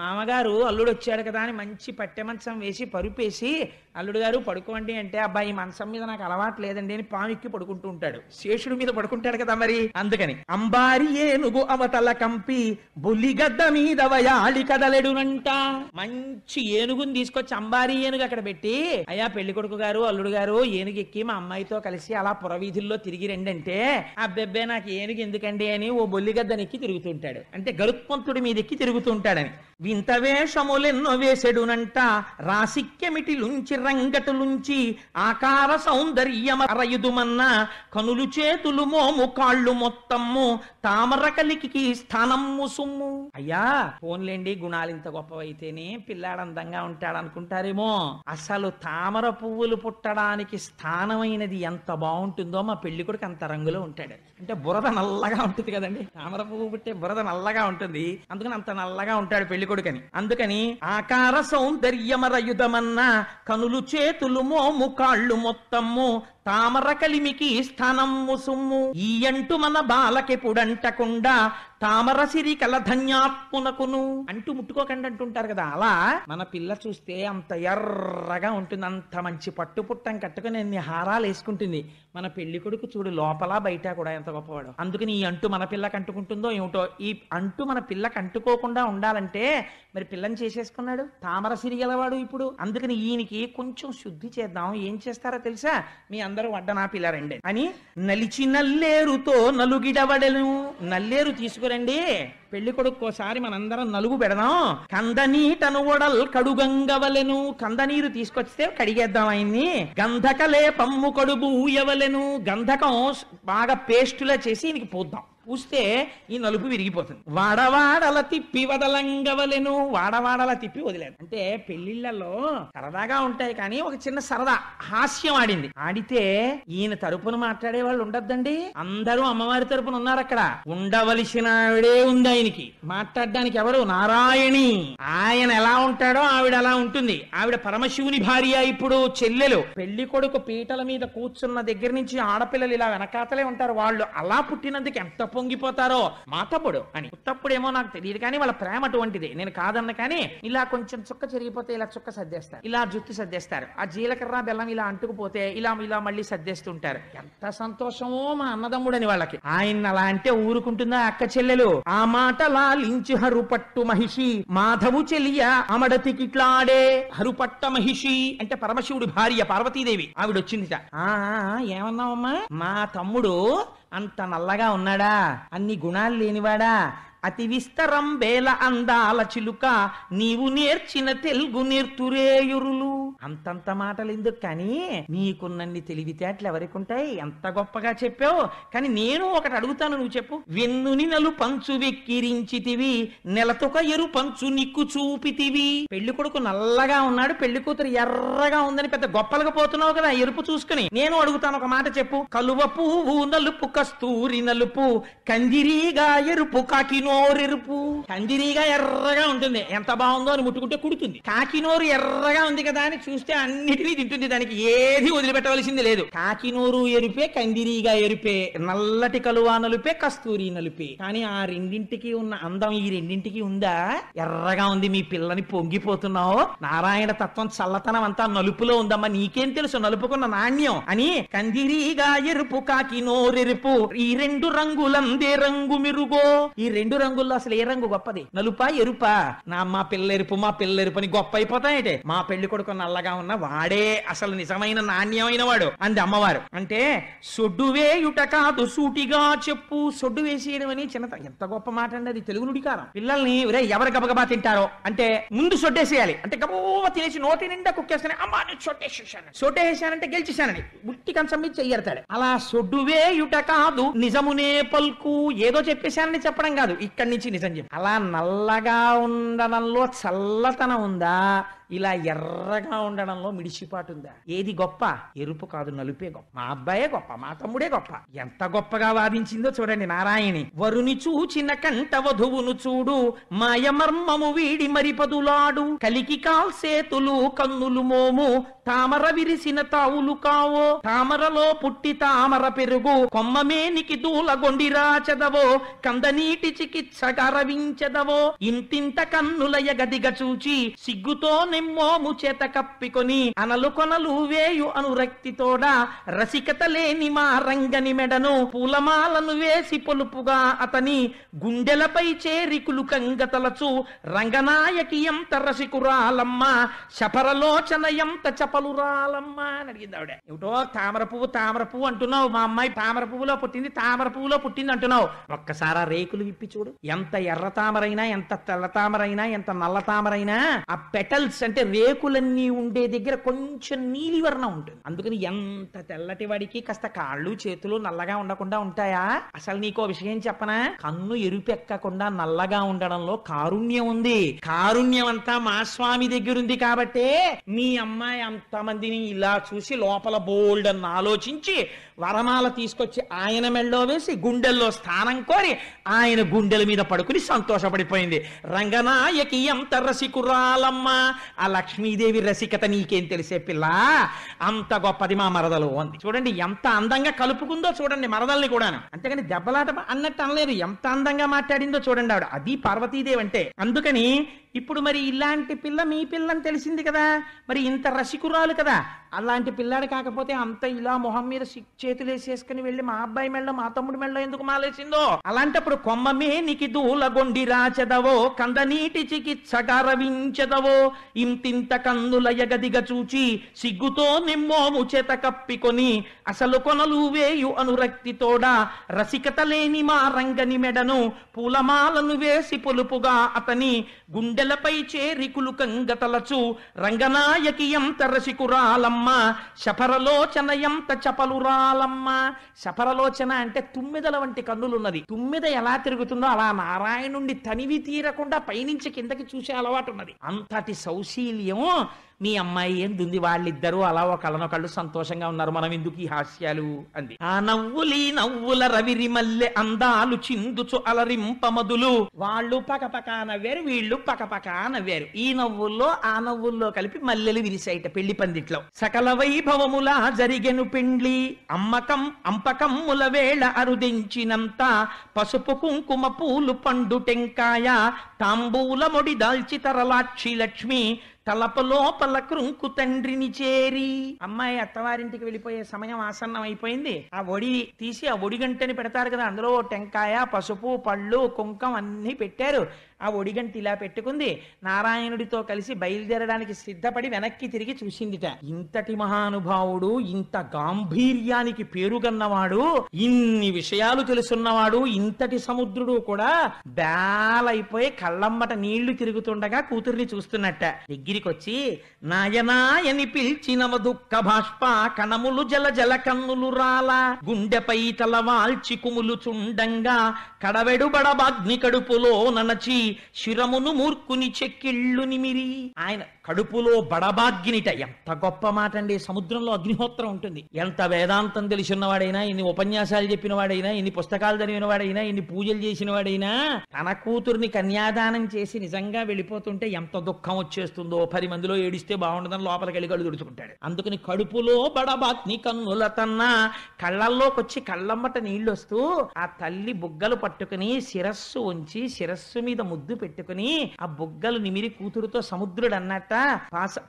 మామగారు అల్లుడు వచ్చాడు కదా అని మంచి పట్టెమంచం వేసి పరుపేసి అల్లుడు గారు పడుకోండి అంటే అబ్బాయి మంచం మంచం మీద నాకు అలవాటు లేదండి అని పామిక్కి పడుకుంటూ ఉంటాడు శేషుడి మీద పడుకుంటాడు కదా మరి అందుకని అంబారి ఏనుగు అవతల కంపి గద్ద మీద వయాలి కదలెడునంట మంచి ఏనుగుని తీసుకొచ్చి అంబారి ఏనుగు అక్కడ పెట్టి అయ్యా పెళ్లి కొడుకు గారు అల్లుడు గారు ఏనుగు ఎక్కి మా అమ్మాయితో కలిసి అలా పురవీధుల్లో తిరిగి రండి అంటే అబ్బెబ్బే నాకు ఏనుగు ఎందుకండి అని ఓ బొల్లిగద్దనెక్కి తిరుగుతుంటాడు అంటే గరుత్మంతుడి మీద ఎక్కి తిరుగుతుంటాడని వింత వేషములెన్నో వేసెడునంట రాసిక్కెమిటిలుంచి లుంచి ఆకార సౌందర్యమ కనులు చేతులు మోము కాళ్ళు మొత్తము తామర కలికి స్థానము సుమ్ము అయ్యా ఫోన్లేండి గుణాలు ఇంత గొప్పవైతేనే పిల్లాడు అందంగా ఉంటాడు అనుకుంటారేమో అసలు తామర పువ్వులు పుట్టడానికి స్థానమైనది ఎంత బాగుంటుందో మా పెళ్లి కొడుకు అంత రంగులో ఉంటాడు అంటే బురద నల్లగా ఉంటుంది కదండి తామర పువ్వు పుట్టే బురద నల్లగా ఉంటుంది అందుకని అంత నల్లగా ఉంటాడు పెళ్లి కొడుకని అందుకని ఆకార సౌందర్యమరయుధమన్న కనులు చేతులు మోము కాళ్ళు మొత్తం तमो తామర కలిమికి స్థానమ్ము సుమ్ము అంటు మన బాలకెపుడంటకుండా తామర సిరి ధన్యాత్మునకును అంటూ ముట్టుకోకండి అంటుంటారు కదా అలా మన పిల్ల చూస్తే అంత ఎర్రగా ఉంటుంది అంత మంచి పట్టు పుట్టం కట్టుకుని ఎన్ని హారాలు వేసుకుంటుంది మన పెళ్లి కొడుకు చూడు లోపల బయట కూడా ఎంత గొప్పవాడు అందుకని ఈ అంటు మన పిల్ల కంటుకుంటుందో ఏమిటో ఈ అంటు మన పిల్ల కంటుకోకుండా ఉండాలంటే మరి పిల్లని చేసేసుకున్నాడు తామర సిరి గలవాడు ఇప్పుడు అందుకని ఈయనకి కొంచెం శుద్ధి చేద్దాం ఏం చేస్తారో తెలుసా మీ అందరూ అందరూ అడ్డనాపిలా అని నలిచి నల్లేరుతో నలుగిడవడను నల్లేరు తీసుకురండి పెళ్లి కొడుక్కోసారి మనందరం నలుగు పెడదాం కందనీటను ఒడల్ కడుగంగవలెను కందనీరు తీసుకొస్తే కడిగేద్దాం ఆయన్ని గంధకలే పమ్ము కడుబు ఊయవలెను గంధకం బాగా పేస్టులా చేసి ఇనికి పోద్దాం పూస్తే ఈ నలుపు విరిగిపోతుంది వాడవాడల తిప్పి వదలంగవలెను వాడవాడల తిప్పి వదిలేదు అంటే పెళ్లిళ్లలో సరదాగా ఉంటాయి కానీ ఒక చిన్న సరదా హాస్యం ఆడింది ఆడితే ఈయన తరపున మాట్లాడే వాళ్ళు ఉండద్దండి అందరూ అమ్మవారి తరపున ఉన్నారు అక్కడ ఉండవలసిన ఆవిడే ఉంది ఆయనకి మాట్లాడడానికి ఎవరు నారాయణి ఆయన ఎలా ఉంటాడో ఆవిడ అలా ఉంటుంది ఆవిడ పరమశివుని భార్య ఇప్పుడు చెల్లెలు పెళ్లి కొడుకు పీటల మీద కూర్చున్న దగ్గర నుంచి ఆడపిల్లలు ఇలా వెనకాతలే ఉంటారు వాళ్ళు అలా పుట్టినందుకు ఎంత పొంగిపోతారో మా తప్పుడు అని తప్పుడేమో నాకు తెలియదు కానీ వాళ్ళ ప్రేమ అటువంటిది నేను కాదన్న కానీ ఇలా కొంచెం చుక్క చెరిగిపోతే ఇలా చుక్క సర్దేస్తారు ఇలా జుత్తు సర్దేస్తారు ఆ జీలకర్ర బెల్లం ఇలా అంటుకుపోతే ఇలా ఇలా మళ్ళీ సర్దేస్తుంటారు ఎంత సంతోషమో మా అన్నదమ్ముడని వాళ్ళకి ఆయన అలా అంటే ఊరుకుంటుందా అక్క చెల్లెలు ఆ మాట లాలించి హరుపట్టు మహిషి మాధవు చెలియ అమడతికిట్లాడే హరుపట్ట మహిషి అంటే పరమశివుడి భార్య పార్వతీదేవి ఆవిడ వచ్చిందిట ఆ ఏమన్నావమ్మా మా తమ్ముడు అంత నల్లగా ఉన్నాడా అన్ని గుణాలు లేనివాడా అతి విస్తరం వేల అందాల చిలుక నీవు నేర్చిన తెలుగు నేర్తురేయురులు అంతంత మాటలు ఎందుకు కానీ నీకున్నన్ని తెలివితేటలు ఎవరికుంటాయి ఎంత గొప్పగా చెప్పావు కానీ నేను ఒకటి అడుగుతాను నువ్వు చెప్పు వెన్నుని నలు పంచు వెక్కిరించితివి నెలతొక ఎరు పంచు నిక్కు చూపితివి పెళ్లి కొడుకు నల్లగా ఉన్నాడు పెళ్లి కూతురు ఎర్రగా ఉందని పెద్ద గొప్పలకు పోతున్నావు కదా ఎరుపు చూసుకుని నేను అడుగుతాను ఒక మాట చెప్పు కలువ పువ్వు నలుపు కస్తూరి నలుపు కందిరీగా ఎరుపు కాకినో నోరెరుపు కందిరీగా ఎర్రగా ఉంటుంది ఎంత బాగుందో అని ముట్టుకుంటే కుడుతుంది కాకినోరు ఎర్రగా ఉంది కదా అని చూస్తే అన్నిటినీ తింటుంది దానికి ఏది వదిలిపెట్టవలసింది లేదు కాకినోరు ఎరుపే కందిరీగా ఎరుపే నల్లటి కలువ నలుపే కస్తూరి నలుపే కానీ ఆ రెండింటికి ఉన్న అందం ఈ రెండింటికి ఉందా ఎర్రగా ఉంది మీ పిల్లని పొంగిపోతున్నావు నారాయణ తత్వం చల్లతనం అంతా నలుపులో ఉందమ్మా నీకేం తెలుసు నలుపుకున్న నాణ్యం అని కందిరీగా ఎరుపు కాకినోరెరుపు ఈ రెండు రంగులందే రంగు మిరుగో ఈ రెండు రంగుల్లో అసలు ఏ రంగు గొప్పది నలుపా ఎరుపా నా మా పిల్లెరుపు మా పిల్లెరుపు అని గొప్ప అయిపోతాయంటే మా పెళ్లి కొడుకు నల్లగా ఉన్న వాడే అసలు నిజమైన నాణ్యమైన వాడు అంది అమ్మవారు అంటే సొడ్డువేయుట కాదు సూటిగా చెప్పు సొడ్డు వేసేయడం అని చిన్నత ఎంత గొప్ప మాట అండి అది తెలుగు నుడికారం పిల్లల్ని ఎవరు గబగబా తింటారో అంటే ముందు సొడ్డేసేయాలి అంటే గబోవ తినేసి నోటి నిండా కుక్కేస్తానే అమ్మా నేను సొట్టేసేసాను సొట్టేసేసానంటే గెలిచేసానని ఉట్టి కంచం మీద చెయ్యడతాడు అలా సొడ్డువేయుట కాదు నిజమునే పల్కు ఏదో చెప్పేశానని చెప్పడం కాదు ఈ ఇక్కడి నుంచి నిజం చెప్పి అలా నల్లగా ఉండడంలో చల్లతనం ఉందా ఇలా ఎర్రగా ఉండడంలో మిడిసిపాటు ఉందా ఏది గొప్ప ఎరుపు కాదు నలుపే గొప్ప మా అబ్బాయే గొప్ప మా తమ్ముడే గొప్ప ఎంత గొప్పగా వాదించిందో చూడండి నారాయణి వరుని చూచిన కంట వధువును చూడు మాయమర్మము వీడి మరిపదులాడు కలికి కాల్సేతులు కన్నులు మోము తామర విరిసిన తావులు కావో తామరలో పుట్టి తామర పెరుగు కొమ్మమేనికి దూలగొండిరా చదవో కందనీటి చికిత్స గరవించదవో ఇంతింత కన్నులయ గదిగ చూచి సిగ్గుతోనే నెమ్మోము చేత కప్పికొని అనలు కొనలు వేయు అనురక్తితోడ రసికత లేని మా రంగని మెడను పూలమాలను వేసి పొలుపుగా అతని గుండెలపై చేరికులు కంగతలచు రంగనాయకి ఎంత రసికురాలమ్మ శపరలోచన ఎంత చపలురాలమ్మ అని అడిగింది ఆవిడ ఏమిటో తామర పువ్వు తామర పువ్వు అంటున్నావు మా అమ్మాయి తామర పువ్వులో పుట్టింది తామర పువ్వులో పుట్టింది అంటున్నావు ఒక్కసారా రేకులు విప్పి చూడు ఎంత ఎర్ర తామరైనా ఎంత తెల్ల తామరైనా ఎంత నల్ల తామరైనా ఆ పెటల్స్ అంటే రేకులన్నీ ఉండే దగ్గర కొంచెం నీలివర్ణం ఉంటుంది అందుకని ఎంత తెల్లటి వాడికి కాస్త కాళ్ళు చేతులు నల్లగా ఉండకుండా ఉంటాయా అసలు నీకో విషయం చెప్పనా కన్ను ఎరుపెక్కకుండా నల్లగా ఉండడంలో కారుణ్యం ఉంది కారుణ్యం అంతా మా స్వామి ఉంది కాబట్టే మీ అమ్మాయి అంతమందిని ఇలా చూసి లోపల బోల్డ్ అని ఆలోచించి వరమాల తీసుకొచ్చి ఆయన మెళ్ళో వేసి గుండెల్లో స్థానం కోరి ఆయన గుండెల మీద పడుకుని సంతోషపడిపోయింది రంగనాయకి ఎంత రసికురాలమ్మా ఆ లక్ష్మీదేవి రసికత నీకేం తెలిసే పిల్ల అంత గొప్పది మా మరదలు అంది చూడండి ఎంత అందంగా కలుపుకుందో చూడండి మరదల్ని కూడాను అంతేగాని దెబ్బలాట అన్నట్టు అనలేదు ఎంత అందంగా మాట్లాడిందో చూడండి ఆవిడ అది పార్వతీదేవి అంటే అందుకని ఇప్పుడు మరి ఇలాంటి పిల్ల మీ పిల్లని తెలిసింది కదా మరి ఇంత రసికురాలు కదా అలాంటి పిల్లాడు కాకపోతే అంత ఇలా మొహం మీద చేతులు వేసేసుకుని వెళ్ళి మా అబ్బాయి మెళ్ళ మా తమ్ముడు మెళ్ళ ఎందుకు మాలేసిందో అలాంటప్పుడు కొమ్మమే నికి దూలగొండి రాచెదవో కందనీటి చికిత్స రవించెదవో ఇంతింత కందుల ఎగదిగ చూచి సిగ్గుతో నిమ్మోము చేత కప్పికొని అసలు కొనలు వేయు అనురక్తితోడా రసికత లేని మా రంగని మెడను పూలమాలను వేసి పొలుపుగా అతని గుండెలపై చేరికులు కంగతలచు రంగనాయకి ఎంత రసికురాలం రాలమ్మ శపరలోచనయంత చపలురాలమ్మ శపరలోచన అంటే తుమ్మిదల వంటి కన్నులున్నది తుమ్మిద ఎలా తిరుగుతుందో అలా నారాయణుండి తనివి తీరకుండా పైనుంచి కిందకి చూసే అలవాటు ఉన్నది అంతటి సౌశీల్యం మీ అమ్మాయి ఏం దుంది వాళ్ళిద్దరూ అలా ఒకళ్ళనొకళ్ళు సంతోషంగా ఉన్నారు మనం ఎందుకు ఈ హాస్యాలు అంది ఆ నవ్వులి నవ్వుల రవిరి మల్లె అందాలు చిందుచు అలరింపమదులు వాళ్ళు పకపక నవ్వారు వీళ్ళు పకపక నవ్వారు ఈ నవ్వుల్లో ఆ నవ్వుల్లో కలిపి మల్లెలు విరిశాయిట పెళ్లి పందిట్లో సకల వైభవముల జరిగెను పెండ్లి అమ్మకం అంపకమ్ముల వేళ అరుదించినంత పసుపు కుంకుమ పూలు పండు టెంకాయ తాంబూల మొడి దాల్చి తరలాక్షి లక్ష్మి తలపలోపల కృంకు తండ్రిని చేరి అమ్మాయి అత్తవారింటికి వెళ్ళిపోయే సమయం ఆసన్నం అయిపోయింది ఆ ఒడి తీసి ఆ ఒడి గంటని పెడతారు కదా అందులో టెంకాయ పసుపు పళ్ళు కుంకం అన్ని పెట్టారు ఆ ఒడిగంటి ఇలా పెట్టుకుంది నారాయణుడితో కలిసి బయలుదేరడానికి సిద్ధపడి వెనక్కి తిరిగి చూసిందిట ఇంతటి మహానుభావుడు ఇంత గాంభీర్యానికి పేరుగన్నవాడు ఇన్ని విషయాలు తెలుసున్నవాడు ఇంతటి సముద్రుడు కూడా బేలైపోయి కళ్ళమ్మట నీళ్లు తిరుగుతుండగా కూతుర్ని చూస్తున్నట్ట దగ్గరికి వచ్చి నాయనాయని పిలిచిన దుఃఖ బాష్ప కణములు జల జల కన్నులు రాల గుండెపై తల వాల్చి కుములు చుండంగా బాగ్ని కడుపులో ననచి శిరమును మూర్ఖుని చెక్కిళ్ళు నిమిరి ఆయన కడుపులో బడబాగ్నిట ఎంత గొప్ప మాట అండి సముద్రంలో అగ్నిహోత్రం ఉంటుంది ఎంత వేదాంతం తెలిసినవాడైనా ఇన్ని ఉపన్యాసాలు చెప్పిన వాడైనా ఇన్ని పుస్తకాలు చదివిన వాడైనా ఇన్ని పూజలు చేసిన వాడైనా తన కూతుర్ని కన్యాదానం చేసి నిజంగా వెళ్ళిపోతుంటే ఎంత దుఃఖం వచ్చేస్తుందో పది మందిలో ఏడిస్తే బాగుండదని లోపలికి వెళ్ళి కళ్ళు దుడుచుకుంటాడు అందుకని కడుపులో బడబాగ్ని కన్నుల తన్నా కళ్ళల్లోకి వచ్చి కళ్ళమ్మట నీళ్ళు వస్తూ ఆ తల్లి బుగ్గలు పట్టుకుని శిరస్సు ఉంచి శిరస్సు మీద ఒద్దు పెట్టుకుని ఆ బుగ్గలు నిమిరి కూతురుతో సముద్రుడు అన్నట్ట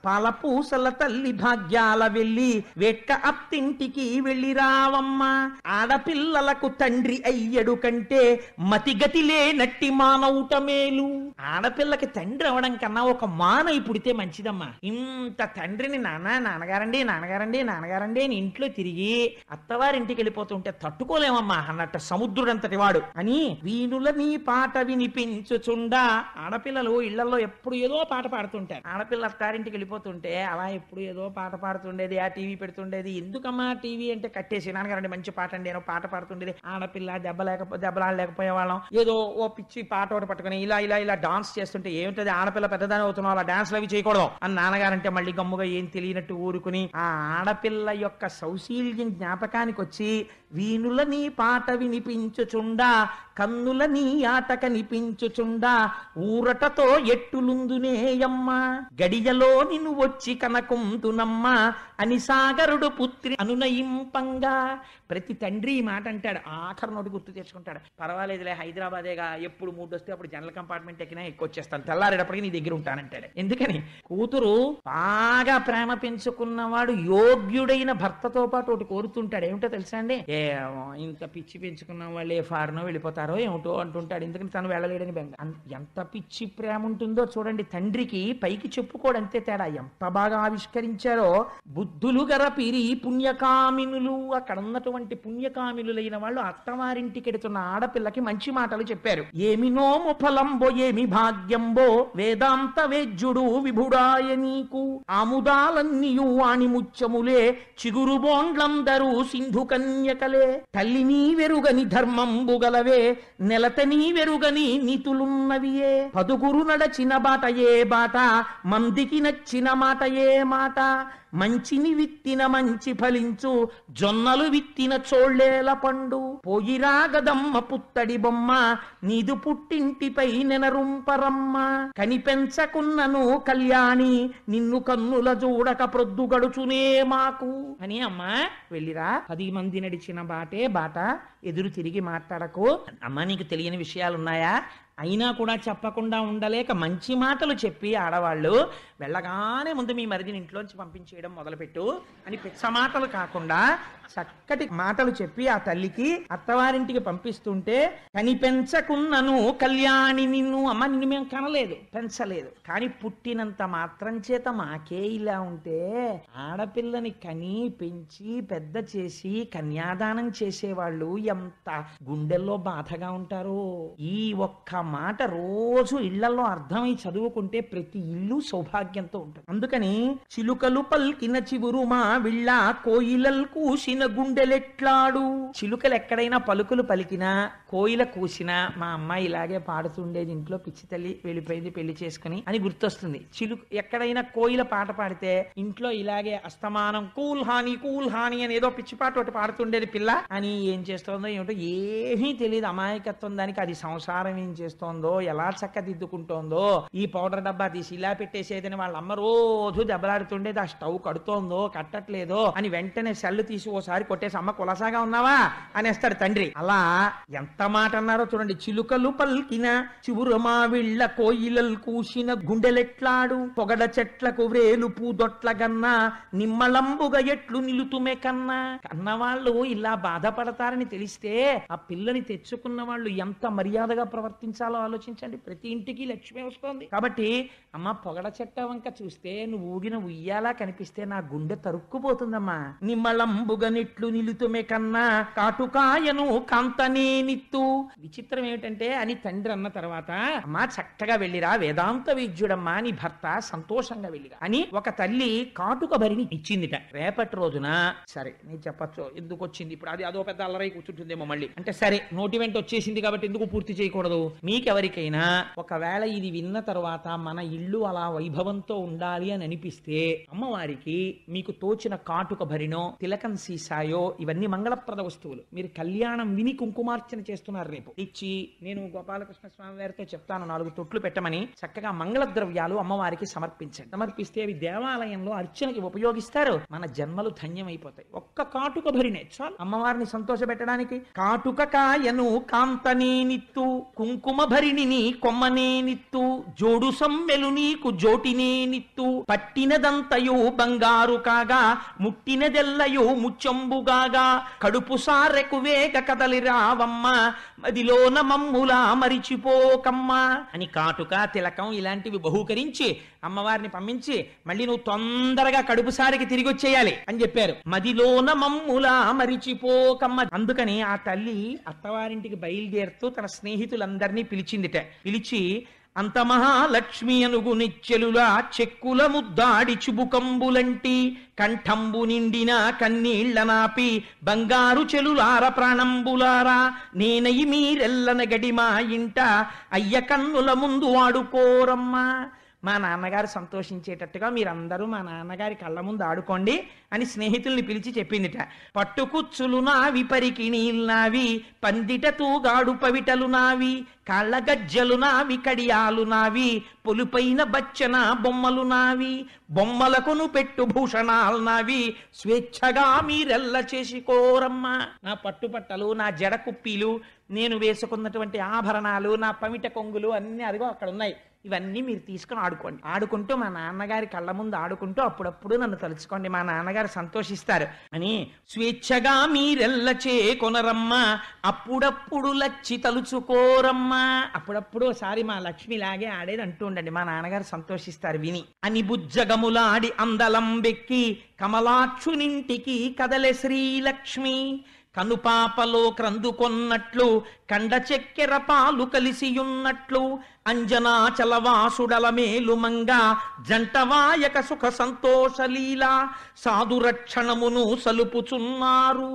పాలపూసల తల్లి భాగ్యాల వెళ్ళి వెక్క అప్తింటికి వెళ్ళి రావమ్మా ఆడపిల్లలకు తండ్రి అయ్యడు కంటే మతిగతి లేనట్టి మానవుట మేలు ఆడపిల్లకి తండ్రి అవడం కన్నా ఒక మాన పుడితే మంచిదమ్మా ఇంత తండ్రిని నాన్న నాన్నగారండి నాన్నగారండి నాన్నగారండి అని ఇంట్లో తిరిగి అత్తవారింటికి వెళ్ళిపోతుంటే తట్టుకోలేమమ్మా అన్నట్టు సముద్రుడంతటి వాడు అని వీణుల నీ పాట వినిపించుచు కాకుండా ఆడపిల్లలు ఇళ్లలో ఎప్పుడు ఏదో పాట పాడుతుంటారు ఆడపిల్ల అత్తారింటికి వెళ్ళిపోతుంటే అలా ఎప్పుడు ఏదో పాట పాడుతుండేది ఆ టీవీ పెడుతుండేది ఎందుకమ్మా టీవీ అంటే కట్టేసి నాన్నగారండి మంచి పాట అండి నేను పాట పాడుతుండేది ఆడపిల్ల దెబ్బ లేకపోతే లేకపోయే వాళ్ళం ఏదో ఓ పిచ్చి పాట ఒకటి పట్టుకుని ఇలా ఇలా ఇలా డాన్స్ చేస్తుంటే ఏమిటది ఆడపిల్ల పెద్దదాని అవుతున్నావు అలా డాన్స్ అవి చేయకూడదు అని నాన్నగారంటే మళ్ళీ గమ్ముగా ఏం తెలియనట్టు ఊరుకుని ఆ ఆడపిల్ల యొక్క సౌశీల్యం జ్ఞాపకానికి వచ్చి వీణుల నీ పాట వినిపించుచుండా కన్నుల నీ ఆట కనిపించుచుండా ఊరటతో ఎట్టులుందునేయమ్మా గడియలో నిన్ను వచ్చి కనకుందునమ్మా అని సాగరుడు పుత్రి అనునయింపంగా ప్రతి తండ్రి మాట అంటాడు నోటి గుర్తు తెచ్చుకుంటాడు పర్వాలేదులే హైదరాబాదేగా ఎప్పుడు మూడు వస్తే అప్పుడు జనరల్ కంపార్ట్మెంట్ ఎక్కినా ఎక్కువ వచ్చేస్తాను తెల్లారేటప్పటికి నీ దగ్గర ఉంటానంటాడు ఎందుకని కూతురు బాగా ప్రేమ పెంచుకున్నవాడు యోగ్యుడైన భర్తతో పాటు ఒకటి కోరుతుంటాడు ఏమిటో తెలుసా అండి ఏ అరే ఇంత పిచ్చి పెంచుకున్న వాళ్ళు ఏ ఫారినో వెళ్ళిపోతారో ఏమిటో అంటుంటాడు ఎందుకంటే తను వెళ్ళలేడని బెంగ ఎంత పిచ్చి ప్రేమ ఉంటుందో చూడండి తండ్రికి పైకి చెప్పుకోడు అంతే తేడా ఎంత బాగా ఆవిష్కరించారో బుద్ధులు గర పిరి పుణ్యకామినులు అక్కడ ఉన్నటువంటి పుణ్యకామినులైన వాళ్ళు అత్తవారింటికి ఎడుతున్న ఆడపిల్లకి మంచి మాటలు చెప్పారు ఏమినో ముఫలంబో ఏమి భాగ్యంబో వేదాంత వేద్యుడు విభుడాయ నీకు ఆముదాలన్నీయు వాణి చిగురు బోండ్లందరూ సింధు కన్యక గలవే తల్లిని వెరుగని ధర్మంబు గలవే నెలతని వెరుగని నీతులున్నవియే పదుగురు నడచిన బాటయే బాట మందికి నచ్చిన మాటయే మాట మంచిని విత్తిన మంచి ఫలించు జొన్నలు విత్తిన చోళ్ళేల పండు పోయిరాగదమ్మ పుత్తడి బొమ్మ నీదు పుట్టింటిపై నెనరుంపరమ్మ కనిపెంచకున్నను కళ్యాణి నిన్ను కన్నుల చూడక ప్రొద్దు గడుచునే మాకు అని అమ్మ వెళ్ళిరా పది మంది నడిచిన బాటే బాట ఎదురు తిరిగి మాట్లాడకు అమ్మ నీకు తెలియని విషయాలున్నాయా అయినా కూడా చెప్పకుండా ఉండలేక మంచి మాటలు చెప్పి ఆడవాళ్ళు వెళ్ళగానే ముందు మీ మరిదిని ఇంట్లోంచి పంపించేయడం మొదలుపెట్టు అని పిచ్చ మాటలు కాకుండా చక్కటి మాటలు చెప్పి ఆ తల్లికి అత్తవారింటికి పంపిస్తుంటే కని పెంచకున్నను కళ్యాణి నిన్ను అమ్మ నిన్ను మేము కనలేదు పెంచలేదు కానీ పుట్టినంత మాత్రం చేత మాకే ఇలా ఉంటే ఆడపిల్లని కని పెంచి పెద్ద చేసి కన్యాదానం చేసేవాళ్ళు ఎంత గుండెల్లో బాధగా ఉంటారు ఈ ఒక్క మాట రోజు ఇళ్లలో అర్థమై చదువుకుంటే ప్రతి ఇల్లు సౌభాగ్యంతో ఉంటుంది అందుకని చిలుకలు పల్కిన చివురు మా విళ్ళ కోయిలల్ కూసిన కోసిన గుండెలెట్లాడు చిలుకలు ఎక్కడైనా పలుకులు పలికినా కోయిల కూసినా మా అమ్మాయి ఇలాగే పాడుతుండేది ఇంట్లో పిచ్చి తల్లి వెళ్ళిపోయింది పెళ్లి చేసుకుని అని గుర్తొస్తుంది చిలుక ఎక్కడైనా కోయిల పాట పాడితే ఇంట్లో ఇలాగే అస్తమానం కూల్ హాని కూల్ హాని అని ఏదో పిచ్చి పాట ఒకటి పాడుతుండేది పిల్ల అని ఏం చేస్తోందో ఏమిటో ఏమీ తెలియదు అమాయకత్వం దానికి అది సంసారం ఏం చేస్తోందో ఎలా చక్కదిద్దుకుంటోందో ఈ పౌడర్ డబ్బా తీసి ఇలా పెట్టేసేదని వాళ్ళ అమ్మ రోజు దెబ్బలాడుతుండేది ఆ స్టవ్ కడుతోందో కట్టట్లేదో అని వెంటనే సెల్ తీసి ఓ ఓసారి కొట్టేసి అమ్మ కులసాగా ఉన్నావా అనేస్తాడు తండ్రి అలా ఎంత మాట అన్నారో చూడండి చిలుకలు పల్కిన చివురు మావిళ్ల కోయిలలు కూసిన గుండెలెట్లాడు పొగడ చెట్లకు వేలు పూదొట్ల నిమ్మలంబుగా ఎట్లు నిలుతుమే కన్నా కన్నవాళ్ళు ఇలా బాధపడతారని తెలిస్తే ఆ పిల్లని తెచ్చుకున్న వాళ్ళు ఎంత మర్యాదగా ప్రవర్తించాలో ఆలోచించండి ప్రతి ఇంటికి లక్ష్మి వస్తోంది కాబట్టి అమ్మ పొగడ చెట్ట వంక చూస్తే నువ్వు ఊగిన ఉయ్యాలా కనిపిస్తే నా గుండె తరుక్కుపోతుందమ్మా నిమ్మలంబుగా నిట్లు నిలుతుమే కన్నా కాటుకాయను కాంతనే నిత్తు విచిత్రం ఏమిటంటే అని తండ్రి అన్న తర్వాత అమ్మా చక్కగా వెళ్ళిరా వేదాంత వైద్యుడమ్మా అని భర్త సంతోషంగా వెళ్ళిరా అని ఒక తల్లి కాటుక భరిని ఇచ్చిందిట రేపటి రోజున సరే నేను చెప్పచ్చు ఎందుకు వచ్చింది ఇప్పుడు అది అదో పెద్ద అల్లరై కూర్చుంటుందేమో మళ్ళీ అంటే సరే నోటి వెంట వచ్చేసింది కాబట్టి ఎందుకు పూర్తి చేయకూడదు మీకెవరికైనా ఒకవేళ ఇది విన్న తర్వాత మన ఇల్లు అలా వైభవంతో ఉండాలి అని అనిపిస్తే అమ్మవారికి మీకు తోచిన కాటుక భరినో తిలకం సీస సాయో ఇవన్నీ మంగళప్రద వస్తువులు మీరు కళ్యాణం విని కుంకుమార్చన చేస్తున్నారు రేపు ఇచ్చి నేను గోపాలకృష్ణ స్వామి వారితో చెప్తాను నాలుగు తొట్లు పెట్టమని చక్కగా మంగళ ద్రవ్యాలు అమ్మవారికి సమర్పించండి సమర్పిస్తే అవి దేవాలయంలో అర్చనకి ఉపయోగిస్తారు మన జన్మలు ధన్యమైపోతాయి ఒక్క కాటుక భరినే చాలు అమ్మవారిని సంతోష పెట్టడానికి కాటుక కాయను కాంతనేనిత్తు కుంకుమ భరిణిని కొమ్మనేనిత్తు జోడు సమ్మెలు నీకు జోటినేనిత్తు పట్టినదంతయు బంగారు కాగా ముట్టినదెల్లయు ముచ్చ శంభుగాగా కడుపు సారెకు వేగ కదలి రావమ్మ మదిలోన మమ్ములా మరిచిపోకమ్మ అని కాటుక తిలకం ఇలాంటివి బహూకరించి అమ్మవారిని పంపించి మళ్ళీ నువ్వు తొందరగా కడుపు సారికి తిరిగి వచ్చేయాలి అని చెప్పారు మదిలోన మమ్ములా మరిచిపోకమ్మ అందుకని ఆ తల్లి అత్తవారింటికి బయలుదేరుతూ తన స్నేహితులందరినీ పిలిచిందిట పిలిచి అంత మహాలక్ష్మి అనుగు నిచ్చెలులా చెక్కుల ముద్దాడి చుబుకంబులంటి కంఠంబు నిండిన కన్నీళ్ల నాపి బంగారు చెలులార ప్రాణంబులారా నేనయి మీరెల్లన గడి మా ఇంట అయ్య కన్నుల ముందు వాడుకోరమ్మా మా నాన్నగారు సంతోషించేటట్టుగా మీరందరూ మా నాన్నగారి కళ్ళ ముందు ఆడుకోండి అని స్నేహితుల్ని పిలిచి చెప్పిందిట పట్టుకుచ్చులు నావి పరికి నావి పందిట తూగాడు పవిటలు నావి కాళ్ళ గజ్జలు నావి కడియాలు నావి పొలుపైన బచ్చన బొమ్మలు నావి బొమ్మలకును పెట్టు భూషణాలు నావి స్వేచ్ఛగా మీరెల్ల చేసుకోరమ్మా నా పట్టుపట్టలు నా జడ కుప్పీలు నేను వేసుకున్నటువంటి ఆభరణాలు నా పమిట కొంగులు అన్నీ అదిగో అక్కడ ఉన్నాయి ఇవన్నీ మీరు తీసుకొని ఆడుకోండి ఆడుకుంటూ మా నాన్నగారి కళ్ళ ముందు ఆడుకుంటూ అప్పుడప్పుడు నన్ను తలుచుకోండి మా నాన్నగారు సంతోషిస్తారు అని స్వేచ్ఛగా మీరెల్ల చే కొనరమ్మా అప్పుడప్పుడు లచ్చి తలుచుకోరమ్మా అప్పుడప్పుడు ఒకసారి మా లక్ష్మి లాగే ఆడేది అంటూ ఉండండి మా నాన్నగారు సంతోషిస్తారు విని అని బుజ్జగములాడి అందలం బెక్కి కమలాక్షునింటికి కదలే శ్రీలక్ష్మి కనుపాపలో క్రందుకొన్నట్లు కండ చెక్కెర పాలు కలిసియున్నట్లు అంజనాచలవాసుడల మేలుమంగ జంటవాయక సుఖ సంతోషలీల సాధురక్షణమును సలుపుచున్నారు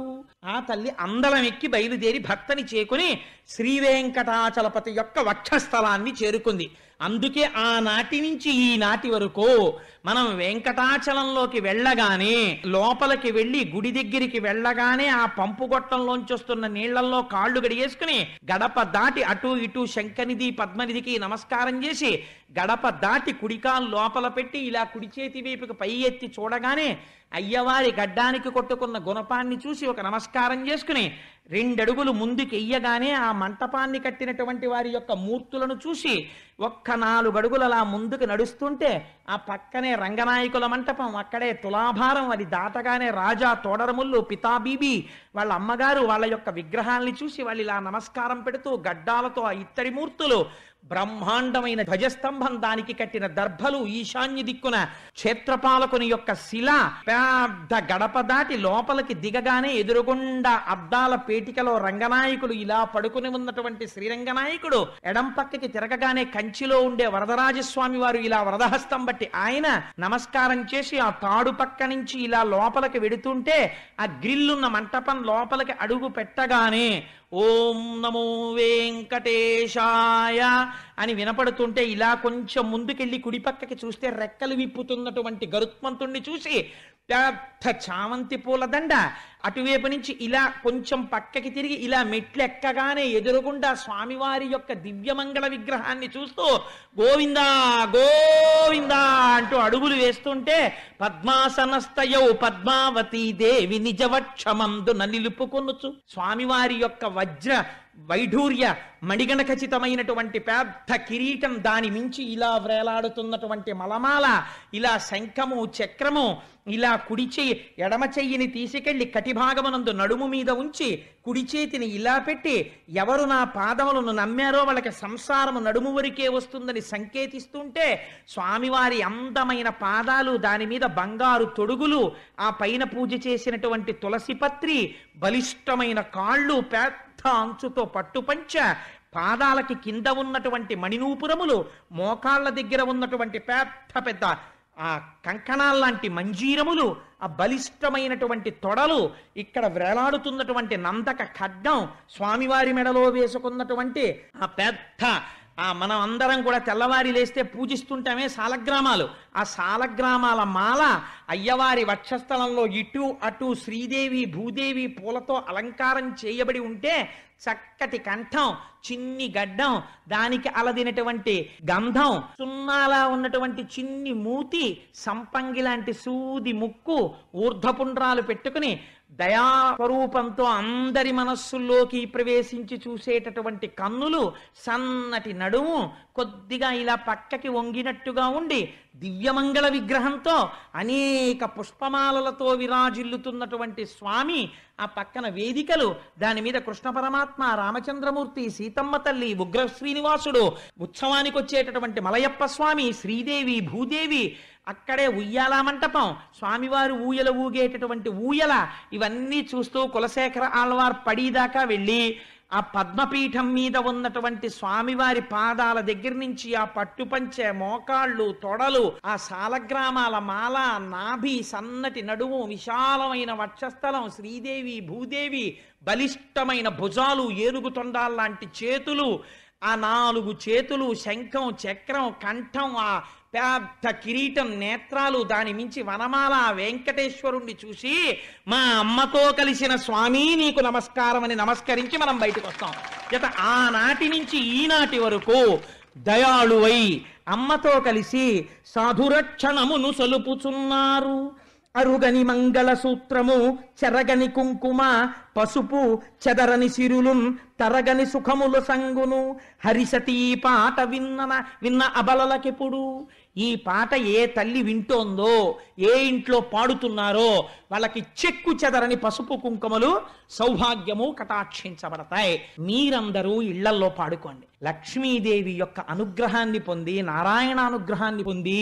ఆ తల్లి అందలం ఎక్కి బయలుదేరి భక్తని చేకుని శ్రీవేంకటాచలపతి యొక్క వక్షస్థలాన్ని చేరుకుంది అందుకే ఆనాటి నుంచి ఈనాటి వరకు మనం వెంకటాచలంలోకి వెళ్ళగానే లోపలికి వెళ్ళి గుడి దగ్గరికి వెళ్ళగానే ఆ పంపు గొట్టంలోంచి వస్తున్న నీళ్లలో కాళ్ళు గడిగేసుకుని గడప దాటి అటు ఇటు శంకనిధి పద్మనిధికి నమస్కారం చేసి గడప దాటి కుడికాలు లోపల పెట్టి ఇలా కుడి చేతి వైపుకి పై ఎత్తి చూడగానే అయ్యవారి గడ్డానికి కొట్టుకున్న గుణపాన్ని చూసి ఒక నమస్కారం చేసుకుని రెండడుగులు ముందుకెయ్యగానే ఆ మంటపాన్ని కట్టినటువంటి వారి యొక్క మూర్తులను చూసి ఒక్క నాలుగు అడుగులు అలా ముందుకు నడుస్తుంటే ఆ పక్కనే రంగనాయకుల మంటపం అక్కడే తులాభారం అది దాటగానే రాజా తోడరముళ్ళు పితాబీబీ వాళ్ళ అమ్మగారు వాళ్ళ యొక్క విగ్రహాల్ని చూసి వాళ్ళు ఇలా నమస్కారం పెడుతూ గడ్డాలతో ఆ ఇత్తడి మూర్తులు బ్రహ్మాండమైన ధ్వజస్తంభం దానికి కట్టిన దర్భలు ఈశాన్య దిక్కున క్షేత్రపాలకుని యొక్క శిల పెద్ద గడప దాటి లోపలికి దిగగానే ఎదురుగుండా అద్దాల పేటికలో రంగనాయకులు ఇలా పడుకుని ఉన్నటువంటి శ్రీరంగనాయకుడు ఎడం పక్కకి తిరగగానే కంచిలో ఉండే వరదరాజస్వామి వారు ఇలా వరదహస్తం బట్టి ఆయన నమస్కారం చేసి ఆ తాడు పక్క నుంచి ఇలా లోపలికి వెడుతుంటే ఆ గ్రిల్లున్న మంటపం లోపలికి అడుగు పెట్టగానే ఓం నమో వెంకటేశాయ అని వినపడుతుంటే ఇలా కొంచెం ముందుకెళ్ళి కుడిపక్కకి చూస్తే రెక్కలు విప్పుతున్నటువంటి గరుత్మంతుణ్ణి చూసి పెద్ద చామంతి పూలదండ అటువైపు నుంచి ఇలా కొంచెం పక్కకి తిరిగి ఇలా మెట్లెక్కగానే ఎదురుగుండా స్వామివారి యొక్క దివ్యమంగళ విగ్రహాన్ని చూస్తూ గోవిందా గోవిందా అంటూ అడుగులు వేస్తుంటే పద్మాసనస్తయౌ పద్మావతి దేవి నిజవక్షమందు నిలుపుకొనుచు స్వామివారి యొక్క వజ్ర వైఢూర్య మణిగణ ఖచ్చితమైనటువంటి పెద్ద కిరీటం దాని మించి ఇలా వ్రేలాడుతున్నటువంటి మలమాల ఇలా శంఖము చక్రము ఇలా కుడిచి ఎడమ చెయ్యిని తీసుకెళ్లి కటిభాగమునందు నడుము మీద ఉంచి కుడి చేతిని ఇలా పెట్టి ఎవరు నా పాదములను నమ్మారో వాళ్ళకి సంసారము నడుము వరకే వస్తుందని సంకేతిస్తుంటే స్వామివారి అందమైన పాదాలు దాని మీద బంగారు తొడుగులు ఆ పైన పూజ చేసినటువంటి తులసిపత్రి బలిష్టమైన కాళ్ళు పెద్ద పెద్ద అంచుతో పట్టుపంచ పాదాలకి కింద ఉన్నటువంటి మణినూపురములు మోకాళ్ళ దగ్గర ఉన్నటువంటి పెద్ద పెద్ద ఆ కంకణాల్లాంటి మంజీరములు ఆ బలిష్టమైనటువంటి తొడలు ఇక్కడ వేలాడుతున్నటువంటి నందక ఖడ్గం స్వామివారి మెడలో వేసుకున్నటువంటి ఆ పెద్ద మనం అందరం కూడా తెల్లవారి లేస్తే పూజిస్తుంటామే సాలగ్రామాలు ఆ సాలగ్రామాల మాల అయ్యవారి వక్షస్థలంలో ఇటు అటు శ్రీదేవి భూదేవి పూలతో అలంకారం చేయబడి ఉంటే చక్కటి కంఠం చిన్ని గడ్డం దానికి అలదినటువంటి గంధం సున్నాలా ఉన్నటువంటి చిన్ని మూతి సంపంగి లాంటి సూది ముక్కు ఊర్ధపుండ్రాలు పెట్టుకుని దయాస్వరూపంతో అందరి మనస్సుల్లోకి ప్రవేశించి చూసేటటువంటి కన్నులు సన్నటి నడుము కొద్దిగా ఇలా పక్కకి వంగినట్టుగా ఉండి దివ్యమంగళ విగ్రహంతో అనేక పుష్పమాలలతో విరాజిల్లుతున్నటువంటి స్వామి ఆ పక్కన వేదికలు దాని మీద కృష్ణ పరమాత్మ రామచంద్రమూర్తి సీతమ్మ తల్లి ఉగ్ర శ్రీనివాసుడు ఉత్సవానికి వచ్చేటటువంటి మలయప్ప స్వామి శ్రీదేవి భూదేవి అక్కడే ఉయ్యాల మంటపం స్వామివారు ఊయల ఊగేటటువంటి ఊయల ఇవన్నీ చూస్తూ కులశేఖర ఆళ్వార్ పడిదాకా వెళ్ళి ఆ పద్మపీఠం మీద ఉన్నటువంటి స్వామివారి పాదాల దగ్గర నుంచి ఆ పట్టుపంచే మోకాళ్ళు తొడలు ఆ సాలగ్రామాల మాల నాభి సన్నటి నడుము విశాలమైన వక్షస్థలం శ్రీదేవి భూదేవి బలిష్టమైన భుజాలు ఏనుగు చేతులు ఆ నాలుగు చేతులు శంఖం చక్రం కంఠం ఆ పెద్ద కిరీటం నేత్రాలు దాని మించి వనమాల వెంకటేశ్వరుణ్ణి చూసి మా అమ్మతో కలిసిన స్వామి నీకు నమస్కారం అని నమస్కరించి మనం బయటకు వస్తాం గత ఆనాటి నుంచి ఈనాటి వరకు దయాళువై అమ్మతో కలిసి సాధురక్షణమును సలుపుచున్నారు అరుగని మంగళ సూత్రము చెరగని కుంకుమ పసుపు చెదరని సిరులు తరగని సుఖముల సంగును హరిసతీ పాట విన్న విన్న అబలలకెప్పుడు ఈ పాట ఏ తల్లి వింటోందో ఏ ఇంట్లో పాడుతున్నారో వాళ్ళకి చెక్కు చెదరని పసుపు కుంకుమలు సౌభాగ్యము కటాక్షించబడతాయి మీరందరూ ఇళ్లల్లో పాడుకోండి లక్ష్మీదేవి యొక్క అనుగ్రహాన్ని పొంది నారాయణ అనుగ్రహాన్ని పొంది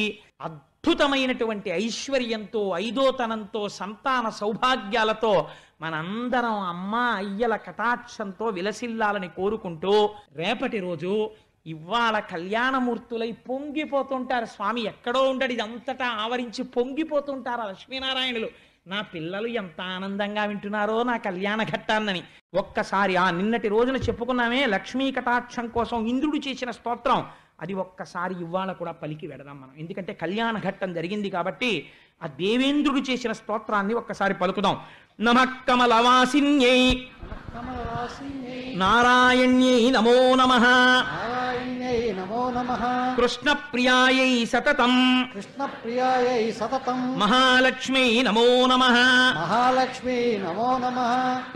అద్భుతమైనటువంటి ఐశ్వర్యంతో ఐదోతనంతో సంతాన సౌభాగ్యాలతో మనందరం అమ్మ అయ్యల కటాక్షంతో విలసిల్లాలని కోరుకుంటూ రేపటి రోజు ఇవాళ కళ్యాణమూర్తులై పొంగిపోతుంటారు స్వామి ఎక్కడో ఉండడు ఇదంతటా ఆవరించి పొంగిపోతుంటారు లక్ష్మీనారాయణులు నా పిల్లలు ఎంత ఆనందంగా వింటున్నారో నా కళ్యాణ ఘట్టాన్నని ఒక్కసారి ఆ నిన్నటి రోజున చెప్పుకున్నామే లక్ష్మీ కటాక్షం కోసం ఇంద్రుడు చేసిన స్తోత్రం అది ఒక్కసారి ఇవాళ కూడా పలికి వెడదాం మనం ఎందుకంటే కళ్యాణ ఘట్టం జరిగింది కాబట్టి ఆ దేవేంద్రుడు చేసిన స్తోత్రాన్ని ఒక్కసారి పలుకుదాం నమ నారాయణ్యై నమో నమ కృష్ణ కృష్ణప్రియాయై సతతం కృష్ణప్రియాయై సతతం మహాలక్ష్మీ నమో నమ మహాలక్ష్మీ నమో నమ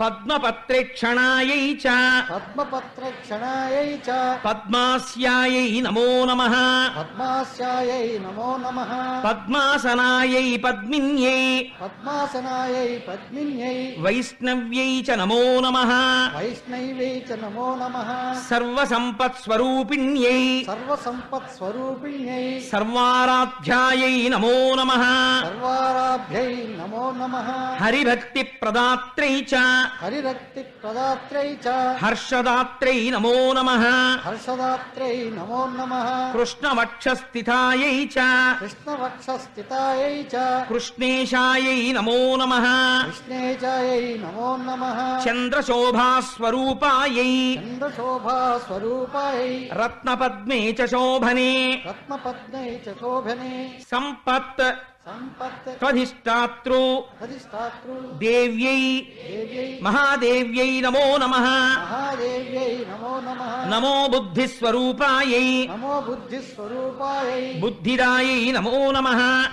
పద్మపత్రేక్షణాయై చ పద్మపత్రేక్షణాయై చ పద్మాస్యాయై నమో నమ పద్మాస్యాయై నమో నమ పద్మాసనాయై పద్మిన్యై పద్మాసనాయై పద్మి వైష్ణవ్యై చ నమో నమ వైష్ణవ్యై చ నమో నమ సర్వసంపత్స్వరూపిణ్యై సర్వసంపత్స్వరూపిణ్యై సర్వారాధ్యాయై నమో నమ సర్వారాభ్యై నమో నమ హరిభక్తి ప్రదాత్రై చ హరిభక్తి ప్రదాత్రై చ హర్షదాత్రై నమో నమ హర్షదాత్రై నమో నమ కృష్ణవక్షస్థితాయై చ కృష్ణవక్షస్థితాయై చ కృష్ణేశాయై నమో నమ కృష్ణ ै नमो नमः चन्द्रशोभास्वरूपायै चन्द्रशोभास्वरूपायै रत्नपद्मे च शोभने रत्नपद्मे च शोभने सम्पत् త్వధిష్టాతృ దేవ్యై మహాదేవ్యై నమో నమ నమో బుద్ధిస్వరూపాయై నమో బుద్ధిస్వరూపాయై బుద్ధిరాయై నమో నమ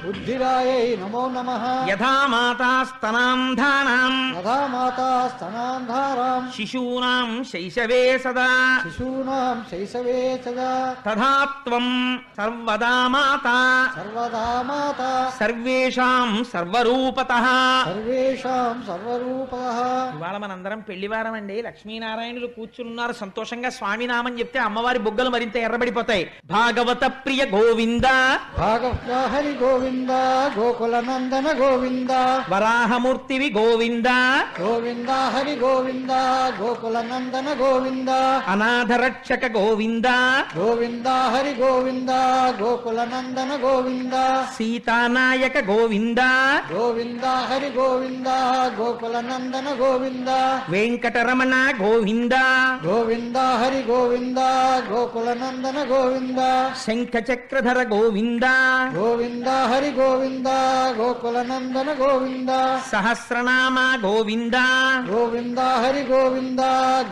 బుద్ధిరాయై నమో నమ యథా మాతాస్తనాం ధానాం యథా మాతాస్తనాం ధారాం శిశూనాం శైశవే సదా శిశూనాం శైశవే సదా తథా త్వం సర్వదా మాతా సర్వదా మాతా సర్వేషాం సర్వరూపత సర్వేషాం సర్వరూపత ఇవాళ మనందరం పెళ్లివారం అండి లక్ష్మీనారాయణులు కూర్చున్నారు సంతోషంగా స్వామినామం చెప్తే అమ్మవారి బుగ్గలు మరింత ఎర్రబడిపోతాయి భాగవత ప్రియ గోవింద భాగవత హరి గోవింద గోకుల నందన గోవింద వరాహమూర్తివి గోవింద గోవింద హరి గోవింద గోకుల నందన గోవింద అనాథరక్షక గోవింద గోవింద హరి గోవింద గోకుల నందన గోవింద సీతానా వినాయక గోవింద గోవింద హరి గోవింద గోకుల నందన గోవింద వెంకటరమణ గోవింద గోవింద హరి గోవింద గోకుల నందన గోవింద శంఖ చక్రధర గోవింద గోవింద హరి గోవింద గోకుల నందన గోవింద సహస్రనామ గోవింద గోవింద హరి గోవింద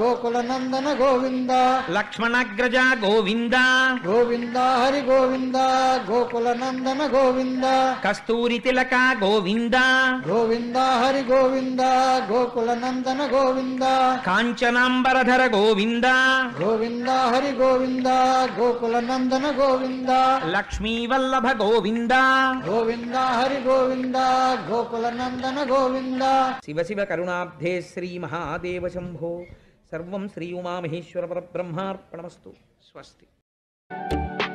గోకుల నందన గోవింద లక్ష్మణగ్రజ గోవింద గోవింద హరి గోవింద గోకుల నందన గోవింద కస్తూరి తిలక గోవింద గోవింద హరి గోవింద గోకుల నందన గోవింద కాంచనాంబరధర గోవింద గోవింద హరి గోవింద గోకుల నందన గోవింద లక్ష్మీ వల్లభ గోవింద గోవింద హరి గోవింద గోకుల నందన గోవింద శివ శివ కరుణాబ్ధే శ్రీ మహాదేవ శంభో సర్వం శ్రీ ఉమామహేశ్వర పరబ్రహ్మార్పణమస్తు స్వస్తి thank you